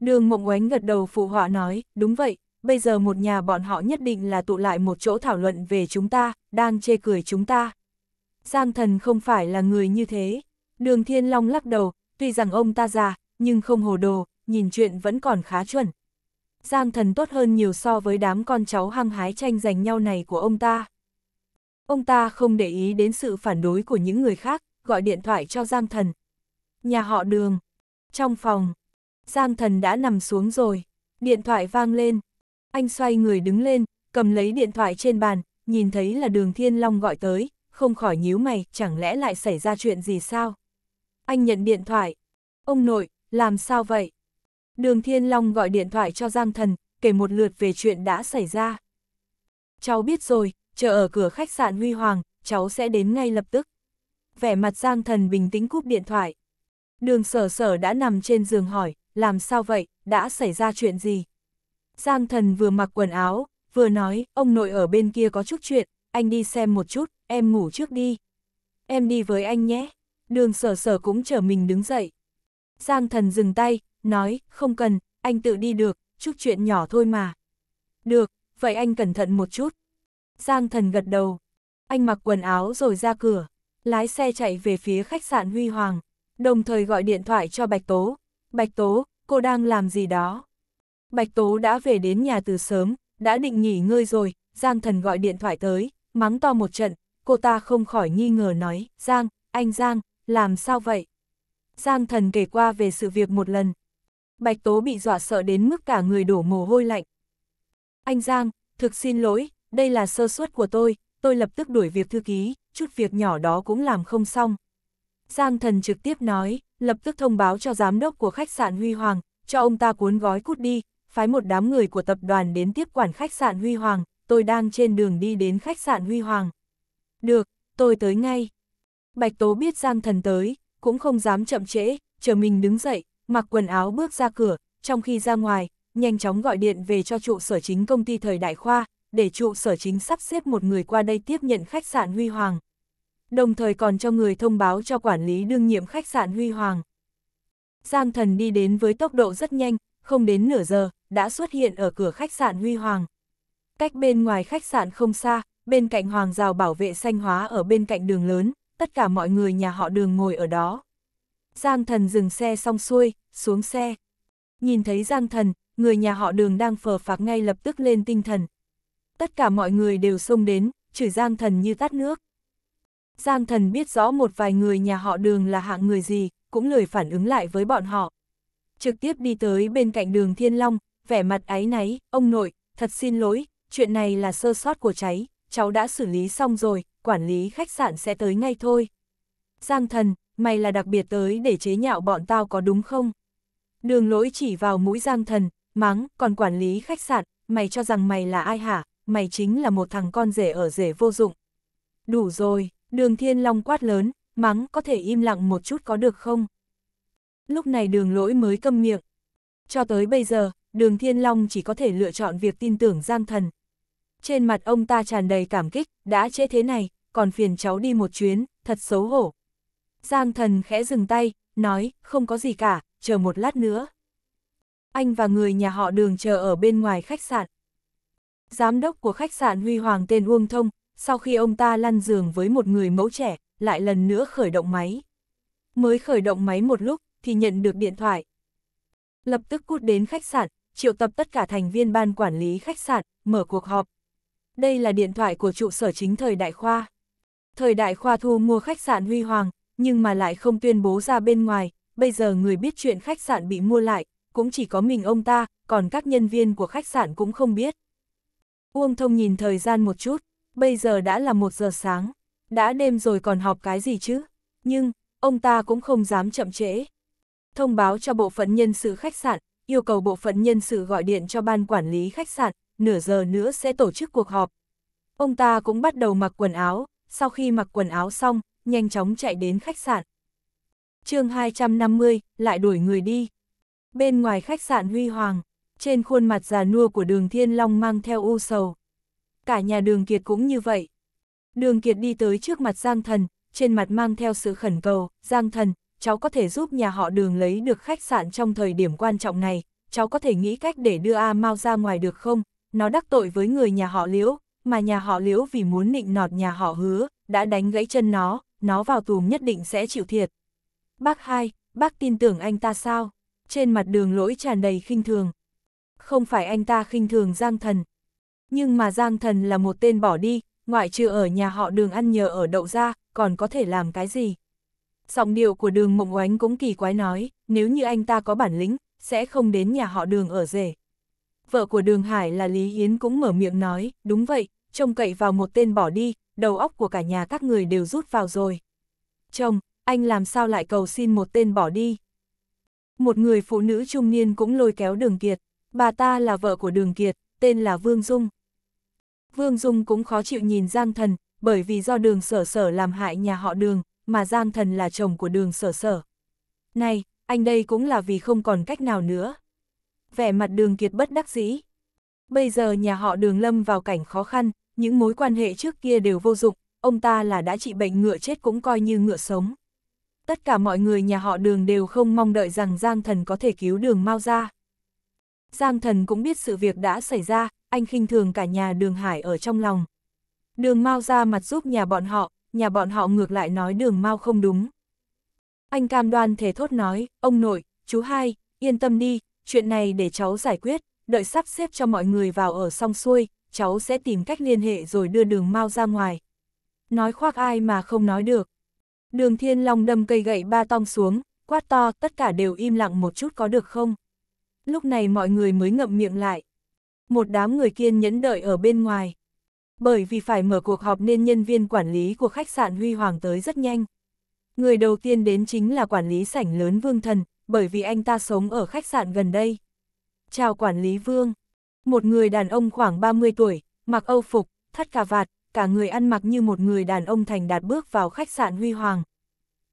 Đường Mộng Oánh gật đầu phụ họa nói, đúng vậy, bây giờ một nhà bọn họ nhất định là tụ lại một chỗ thảo luận về chúng ta, đang chê cười chúng ta. Giang thần không phải là người như thế. Đường Thiên Long lắc đầu, tuy rằng ông ta già, nhưng không hồ đồ, nhìn chuyện vẫn còn khá chuẩn. Giang thần tốt hơn nhiều so với đám con cháu hăng hái tranh giành nhau này của ông ta. Ông ta không để ý đến sự phản đối của những người khác, gọi điện thoại cho Giang thần, nhà họ đường. Trong phòng, Giang thần đã nằm xuống rồi, điện thoại vang lên. Anh xoay người đứng lên, cầm lấy điện thoại trên bàn, nhìn thấy là đường Thiên Long gọi tới, không khỏi nhíu mày, chẳng lẽ lại xảy ra chuyện gì sao? Anh nhận điện thoại. Ông nội, làm sao vậy? Đường Thiên Long gọi điện thoại cho Giang Thần, kể một lượt về chuyện đã xảy ra. Cháu biết rồi, chờ ở cửa khách sạn Huy Hoàng, cháu sẽ đến ngay lập tức. Vẻ mặt Giang Thần bình tĩnh cúp điện thoại. Đường sở sở đã nằm trên giường hỏi, làm sao vậy, đã xảy ra chuyện gì? Giang thần vừa mặc quần áo, vừa nói, ông nội ở bên kia có chút chuyện, anh đi xem một chút, em ngủ trước đi. Em đi với anh nhé. Đường sở sở cũng chở mình đứng dậy. Giang thần dừng tay, nói, không cần, anh tự đi được, chút chuyện nhỏ thôi mà. Được, vậy anh cẩn thận một chút. Giang thần gật đầu. Anh mặc quần áo rồi ra cửa, lái xe chạy về phía khách sạn Huy Hoàng đồng thời gọi điện thoại cho Bạch Tố. Bạch Tố, cô đang làm gì đó? Bạch Tố đã về đến nhà từ sớm, đã định nghỉ ngơi rồi, Giang Thần gọi điện thoại tới, mắng to một trận, cô ta không khỏi nghi ngờ nói, Giang, anh Giang, làm sao vậy? Giang Thần kể qua về sự việc một lần. Bạch Tố bị dọa sợ đến mức cả người đổ mồ hôi lạnh. Anh Giang, thực xin lỗi, đây là sơ suất của tôi, tôi lập tức đuổi việc thư ký, chút việc nhỏ đó cũng làm không xong, Giang thần trực tiếp nói, lập tức thông báo cho giám đốc của khách sạn Huy Hoàng, cho ông ta cuốn gói cút đi, phái một đám người của tập đoàn đến tiếp quản khách sạn Huy Hoàng, tôi đang trên đường đi đến khách sạn Huy Hoàng. Được, tôi tới ngay. Bạch Tố biết Giang thần tới, cũng không dám chậm trễ, chờ mình đứng dậy, mặc quần áo bước ra cửa, trong khi ra ngoài, nhanh chóng gọi điện về cho trụ sở chính công ty thời đại khoa, để trụ sở chính sắp xếp một người qua đây tiếp nhận khách sạn Huy Hoàng đồng thời còn cho người thông báo cho quản lý đương nhiệm khách sạn Huy Hoàng. Giang thần đi đến với tốc độ rất nhanh, không đến nửa giờ, đã xuất hiện ở cửa khách sạn Huy Hoàng. Cách bên ngoài khách sạn không xa, bên cạnh hoàng rào bảo vệ xanh hóa ở bên cạnh đường lớn, tất cả mọi người nhà họ đường ngồi ở đó. Giang thần dừng xe xong xuôi, xuống xe. Nhìn thấy Giang thần, người nhà họ đường đang phờ phạc ngay lập tức lên tinh thần. Tất cả mọi người đều xông đến, chửi Giang thần như tắt nước. Giang thần biết rõ một vài người nhà họ đường là hạng người gì, cũng lời phản ứng lại với bọn họ. Trực tiếp đi tới bên cạnh đường Thiên Long, vẻ mặt áy náy, ông nội, thật xin lỗi, chuyện này là sơ sót của cháy, cháu đã xử lý xong rồi, quản lý khách sạn sẽ tới ngay thôi. Giang thần, mày là đặc biệt tới để chế nhạo bọn tao có đúng không? Đường lỗi chỉ vào mũi giang thần, mắng, còn quản lý khách sạn, mày cho rằng mày là ai hả, mày chính là một thằng con rể ở rể vô dụng. Đủ rồi, Đường Thiên Long quát lớn, mắng có thể im lặng một chút có được không? Lúc này đường lỗi mới câm miệng. Cho tới bây giờ, đường Thiên Long chỉ có thể lựa chọn việc tin tưởng Giang Thần. Trên mặt ông ta tràn đầy cảm kích, đã chế thế này, còn phiền cháu đi một chuyến, thật xấu hổ. Giang Thần khẽ dừng tay, nói, không có gì cả, chờ một lát nữa. Anh và người nhà họ đường chờ ở bên ngoài khách sạn. Giám đốc của khách sạn Huy Hoàng tên Uông Thông, sau khi ông ta lăn giường với một người mẫu trẻ, lại lần nữa khởi động máy. Mới khởi động máy một lúc, thì nhận được điện thoại. Lập tức cút đến khách sạn, triệu tập tất cả thành viên ban quản lý khách sạn, mở cuộc họp. Đây là điện thoại của trụ sở chính thời đại khoa. Thời đại khoa thu mua khách sạn Huy Hoàng, nhưng mà lại không tuyên bố ra bên ngoài, bây giờ người biết chuyện khách sạn bị mua lại, cũng chỉ có mình ông ta, còn các nhân viên của khách sạn cũng không biết. Uông Thông nhìn thời gian một chút, bây giờ đã là một giờ sáng, đã đêm rồi còn học cái gì chứ, nhưng, ông ta cũng không dám chậm trễ. Thông báo cho bộ phận nhân sự khách sạn, yêu cầu bộ phận nhân sự gọi điện cho ban quản lý khách sạn, nửa giờ nữa sẽ tổ chức cuộc họp. Ông ta cũng bắt đầu mặc quần áo, sau khi mặc quần áo xong, nhanh chóng chạy đến khách sạn. chương 250, lại đuổi người đi. Bên ngoài khách sạn Huy Hoàng, trên khuôn mặt già nua của đường Thiên Long mang theo u sầu, cả nhà đường Kiệt cũng như vậy. Đường Kiệt đi tới trước mặt Giang Thần, trên mặt mang theo sự khẩn cầu, Giang Thần, cháu có thể giúp nhà họ đường lấy được khách sạn trong thời điểm quan trọng này, cháu có thể nghĩ cách để đưa A Mao ra ngoài được không? Nó đắc tội với người nhà họ Liễu, mà nhà họ Liễu vì muốn nịnh nọt nhà họ hứa, đã đánh gãy chân nó, nó vào tù nhất định sẽ chịu thiệt. Bác hai, bác tin tưởng anh ta sao? Trên mặt đường lỗi tràn đầy khinh thường. Không phải anh ta khinh thường Giang Thần, nhưng mà Giang Thần là một tên bỏ đi, ngoại trừ ở nhà họ đường ăn nhờ ở đậu ra, còn có thể làm cái gì? Giọng điệu của đường mộng oánh cũng kỳ quái nói, nếu như anh ta có bản lĩnh, sẽ không đến nhà họ đường ở rể. Vợ của đường Hải là Lý Yến cũng mở miệng nói, đúng vậy, trông cậy vào một tên bỏ đi, đầu óc của cả nhà các người đều rút vào rồi. Chồng, anh làm sao lại cầu xin một tên bỏ đi? Một người phụ nữ trung niên cũng lôi kéo đường Kiệt, bà ta là vợ của đường Kiệt, tên là Vương Dung. Vương Dung cũng khó chịu nhìn Giang Thần, bởi vì do đường sở sở làm hại nhà họ đường, mà Giang Thần là chồng của đường sở sở. Này, anh đây cũng là vì không còn cách nào nữa. Vẻ mặt đường kiệt bất đắc dĩ. Bây giờ nhà họ đường lâm vào cảnh khó khăn, những mối quan hệ trước kia đều vô dụng, ông ta là đã trị bệnh ngựa chết cũng coi như ngựa sống. Tất cả mọi người nhà họ đường đều không mong đợi rằng Giang Thần có thể cứu đường mau ra. Giang Thần cũng biết sự việc đã xảy ra, anh khinh thường cả nhà đường hải ở trong lòng. Đường Mao ra mặt giúp nhà bọn họ, nhà bọn họ ngược lại nói đường Mao không đúng. Anh cam đoan thể thốt nói, ông nội, chú hai, yên tâm đi, chuyện này để cháu giải quyết, đợi sắp xếp cho mọi người vào ở xong xuôi, cháu sẽ tìm cách liên hệ rồi đưa đường Mao ra ngoài. Nói khoác ai mà không nói được. Đường Thiên Long đâm cây gậy ba tong xuống, quát to, tất cả đều im lặng một chút có được không? Lúc này mọi người mới ngậm miệng lại một đám người kiên nhẫn đợi ở bên ngoài. Bởi vì phải mở cuộc họp nên nhân viên quản lý của khách sạn Huy Hoàng tới rất nhanh. Người đầu tiên đến chính là quản lý sảnh lớn Vương Thần, bởi vì anh ta sống ở khách sạn gần đây. Chào quản lý Vương. Một người đàn ông khoảng 30 tuổi, mặc âu phục, thắt cà vạt, cả người ăn mặc như một người đàn ông thành đạt bước vào khách sạn Huy Hoàng.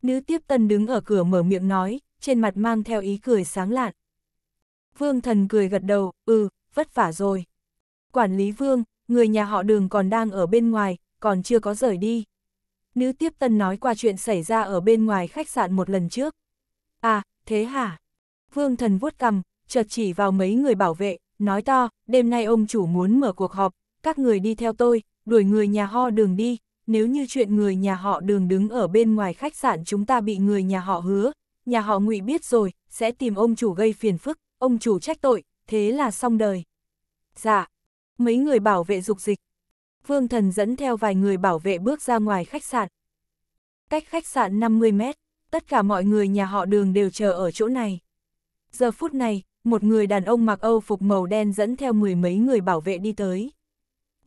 Nữ tiếp tân đứng ở cửa mở miệng nói, trên mặt mang theo ý cười sáng lạn. Vương thần cười gật đầu, ừ, vất vả rồi. Quản lý vương, người nhà họ đường còn đang ở bên ngoài, còn chưa có rời đi. Nữ tiếp tân nói qua chuyện xảy ra ở bên ngoài khách sạn một lần trước. À, thế hả? Vương thần vuốt cầm, chợt chỉ vào mấy người bảo vệ, nói to, đêm nay ông chủ muốn mở cuộc họp, các người đi theo tôi, đuổi người nhà họ đường đi, nếu như chuyện người nhà họ đường đứng ở bên ngoài khách sạn chúng ta bị người nhà họ hứa, nhà họ ngụy biết rồi, sẽ tìm ông chủ gây phiền phức, ông chủ trách tội, thế là xong đời. Dạ, mấy người bảo vệ dục dịch. Vương thần dẫn theo vài người bảo vệ bước ra ngoài khách sạn. Cách khách sạn 50 mét, tất cả mọi người nhà họ đường đều chờ ở chỗ này. Giờ phút này, một người đàn ông mặc Âu phục màu đen dẫn theo mười mấy người bảo vệ đi tới.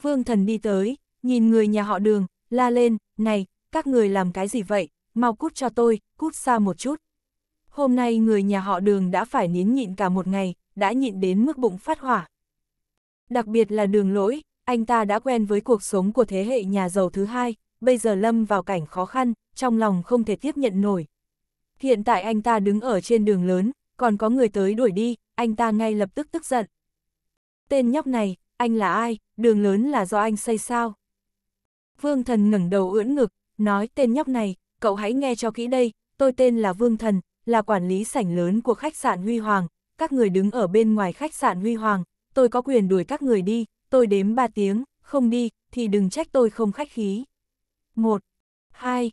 Vương thần đi tới, nhìn người nhà họ đường, la lên, này, các người làm cái gì vậy, mau cút cho tôi, cút xa một chút. Hôm nay người nhà họ đường đã phải nín nhịn cả một ngày, đã nhịn đến mức bụng phát hỏa. Đặc biệt là đường lỗi, anh ta đã quen với cuộc sống của thế hệ nhà giàu thứ hai, bây giờ lâm vào cảnh khó khăn, trong lòng không thể tiếp nhận nổi. Hiện tại anh ta đứng ở trên đường lớn, còn có người tới đuổi đi, anh ta ngay lập tức tức giận. Tên nhóc này, anh là ai, đường lớn là do anh xây sao? Vương thần ngẩng đầu ưỡn ngực, nói tên nhóc này, cậu hãy nghe cho kỹ đây, tôi tên là Vương thần, là quản lý sảnh lớn của khách sạn Huy Hoàng, các người đứng ở bên ngoài khách sạn Huy Hoàng, tôi có quyền đuổi các người đi, tôi đếm 3 tiếng, không đi, thì đừng trách tôi không khách khí. 1. 2.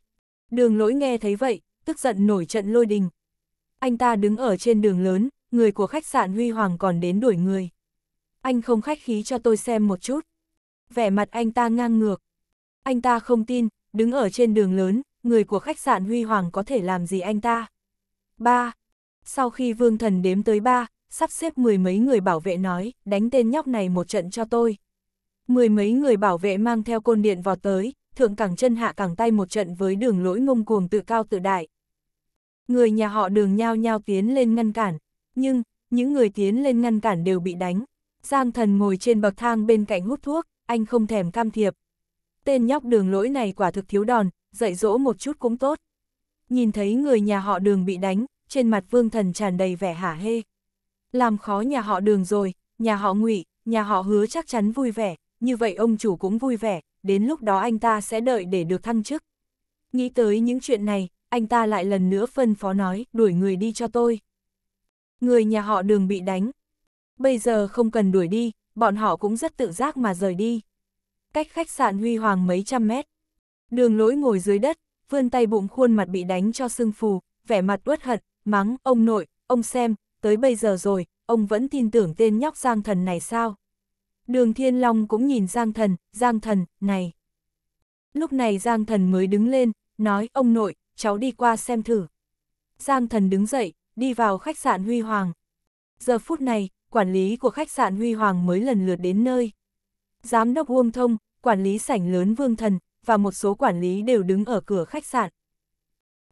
Đường lỗi nghe thấy vậy, tức giận nổi trận lôi đình. Anh ta đứng ở trên đường lớn, người của khách sạn Huy Hoàng còn đến đuổi người. Anh không khách khí cho tôi xem một chút. Vẻ mặt anh ta ngang ngược. Anh ta không tin, đứng ở trên đường lớn, người của khách sạn Huy Hoàng có thể làm gì anh ta. 3 sau khi vương thần đếm tới ba, sắp xếp mười mấy người bảo vệ nói, đánh tên nhóc này một trận cho tôi. Mười mấy người bảo vệ mang theo côn điện vọt tới, thượng cẳng chân hạ cẳng tay một trận với đường lỗi ngông cuồng tự cao tự đại. Người nhà họ đường nhao nhao tiến lên ngăn cản, nhưng, những người tiến lên ngăn cản đều bị đánh. Giang thần ngồi trên bậc thang bên cạnh hút thuốc, anh không thèm cam thiệp. Tên nhóc đường lỗi này quả thực thiếu đòn, dạy dỗ một chút cũng tốt. Nhìn thấy người nhà họ đường bị đánh, trên mặt vương thần tràn đầy vẻ hả hê. Làm khó nhà họ đường rồi, nhà họ ngụy, nhà họ hứa chắc chắn vui vẻ, như vậy ông chủ cũng vui vẻ, đến lúc đó anh ta sẽ đợi để được thăng chức. Nghĩ tới những chuyện này, anh ta lại lần nữa phân phó nói, đuổi người đi cho tôi. Người nhà họ đường bị đánh. Bây giờ không cần đuổi đi, bọn họ cũng rất tự giác mà rời đi. Cách khách sạn Huy Hoàng mấy trăm mét. Đường lối ngồi dưới đất, vươn tay bụng khuôn mặt bị đánh cho sưng phù, vẻ mặt uất hận, mắng, ông nội, ông xem, tới bây giờ rồi, ông vẫn tin tưởng tên nhóc Giang Thần này sao? Đường Thiên Long cũng nhìn Giang Thần, Giang Thần, này. Lúc này Giang Thần mới đứng lên, nói, ông nội, cháu đi qua xem thử. Giang Thần đứng dậy, đi vào khách sạn Huy Hoàng. Giờ phút này, quản lý của khách sạn Huy Hoàng mới lần lượt đến nơi. Giám đốc Uông Thông, quản lý sảnh lớn Vương Thần, và một số quản lý đều đứng ở cửa khách sạn.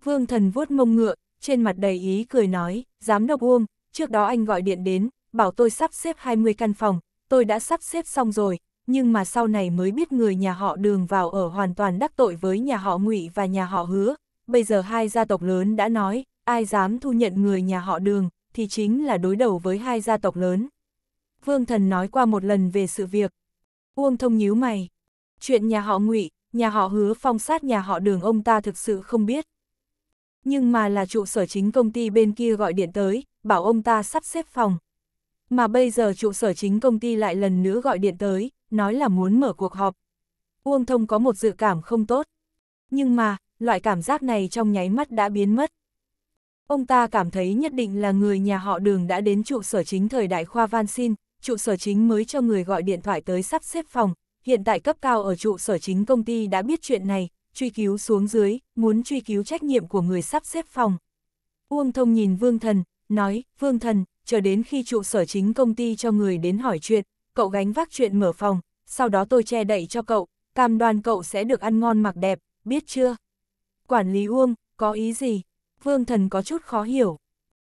Vương Thần vuốt mông ngựa, trên mặt đầy ý cười nói, giám đốc Uông, trước đó anh gọi điện đến, bảo tôi sắp xếp 20 căn phòng, tôi đã sắp xếp xong rồi, nhưng mà sau này mới biết người nhà họ đường vào ở hoàn toàn đắc tội với nhà họ ngụy và nhà họ hứa. Bây giờ hai gia tộc lớn đã nói, ai dám thu nhận người nhà họ đường, thì chính là đối đầu với hai gia tộc lớn. Vương thần nói qua một lần về sự việc. Uông thông nhíu mày. Chuyện nhà họ ngụy, nhà họ hứa phong sát nhà họ đường ông ta thực sự không biết nhưng mà là trụ sở chính công ty bên kia gọi điện tới, bảo ông ta sắp xếp phòng. Mà bây giờ trụ sở chính công ty lại lần nữa gọi điện tới, nói là muốn mở cuộc họp. Uông Thông có một dự cảm không tốt. Nhưng mà, loại cảm giác này trong nháy mắt đã biến mất. Ông ta cảm thấy nhất định là người nhà họ đường đã đến trụ sở chính thời đại khoa Van Xin, trụ sở chính mới cho người gọi điện thoại tới sắp xếp phòng. Hiện tại cấp cao ở trụ sở chính công ty đã biết chuyện này, truy cứu xuống dưới, muốn truy cứu trách nhiệm của người sắp xếp phòng. Uông Thông nhìn Vương Thần, nói, Vương Thần, chờ đến khi trụ sở chính công ty cho người đến hỏi chuyện, cậu gánh vác chuyện mở phòng, sau đó tôi che đậy cho cậu, cam đoan cậu sẽ được ăn ngon mặc đẹp, biết chưa? Quản lý Uông, có ý gì? Vương Thần có chút khó hiểu.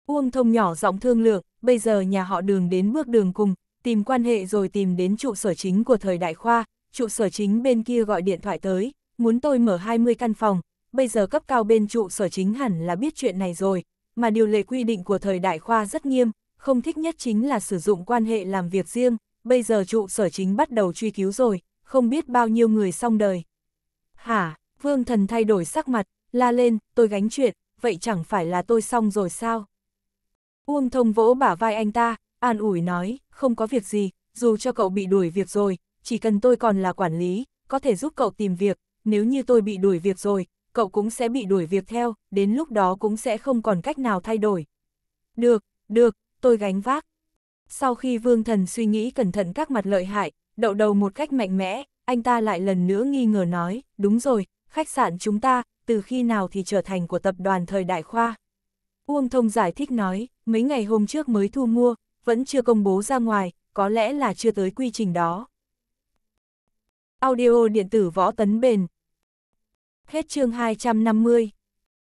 Uông Thông nhỏ giọng thương lượng, bây giờ nhà họ đường đến bước đường cùng, tìm quan hệ rồi tìm đến trụ sở chính của thời đại khoa, trụ sở chính bên kia gọi điện thoại tới, muốn tôi mở 20 căn phòng, bây giờ cấp cao bên trụ sở chính hẳn là biết chuyện này rồi, mà điều lệ quy định của thời đại khoa rất nghiêm, không thích nhất chính là sử dụng quan hệ làm việc riêng, bây giờ trụ sở chính bắt đầu truy cứu rồi, không biết bao nhiêu người xong đời. Hả, vương thần thay đổi sắc mặt, la lên, tôi gánh chuyện, vậy chẳng phải là tôi xong rồi sao? Uông thông vỗ bả vai anh ta, an ủi nói, không có việc gì, dù cho cậu bị đuổi việc rồi, chỉ cần tôi còn là quản lý, có thể giúp cậu tìm việc, nếu như tôi bị đuổi việc rồi, cậu cũng sẽ bị đuổi việc theo, đến lúc đó cũng sẽ không còn cách nào thay đổi. Được, được, tôi gánh vác. Sau khi vương thần suy nghĩ cẩn thận các mặt lợi hại, đậu đầu một cách mạnh mẽ, anh ta lại lần nữa nghi ngờ nói, đúng rồi, khách sạn chúng ta, từ khi nào thì trở thành của tập đoàn thời đại khoa. Uông Thông giải thích nói, mấy ngày hôm trước mới thu mua, vẫn chưa công bố ra ngoài, có lẽ là chưa tới quy trình đó. Audio điện tử võ tấn bền, Hết chương 250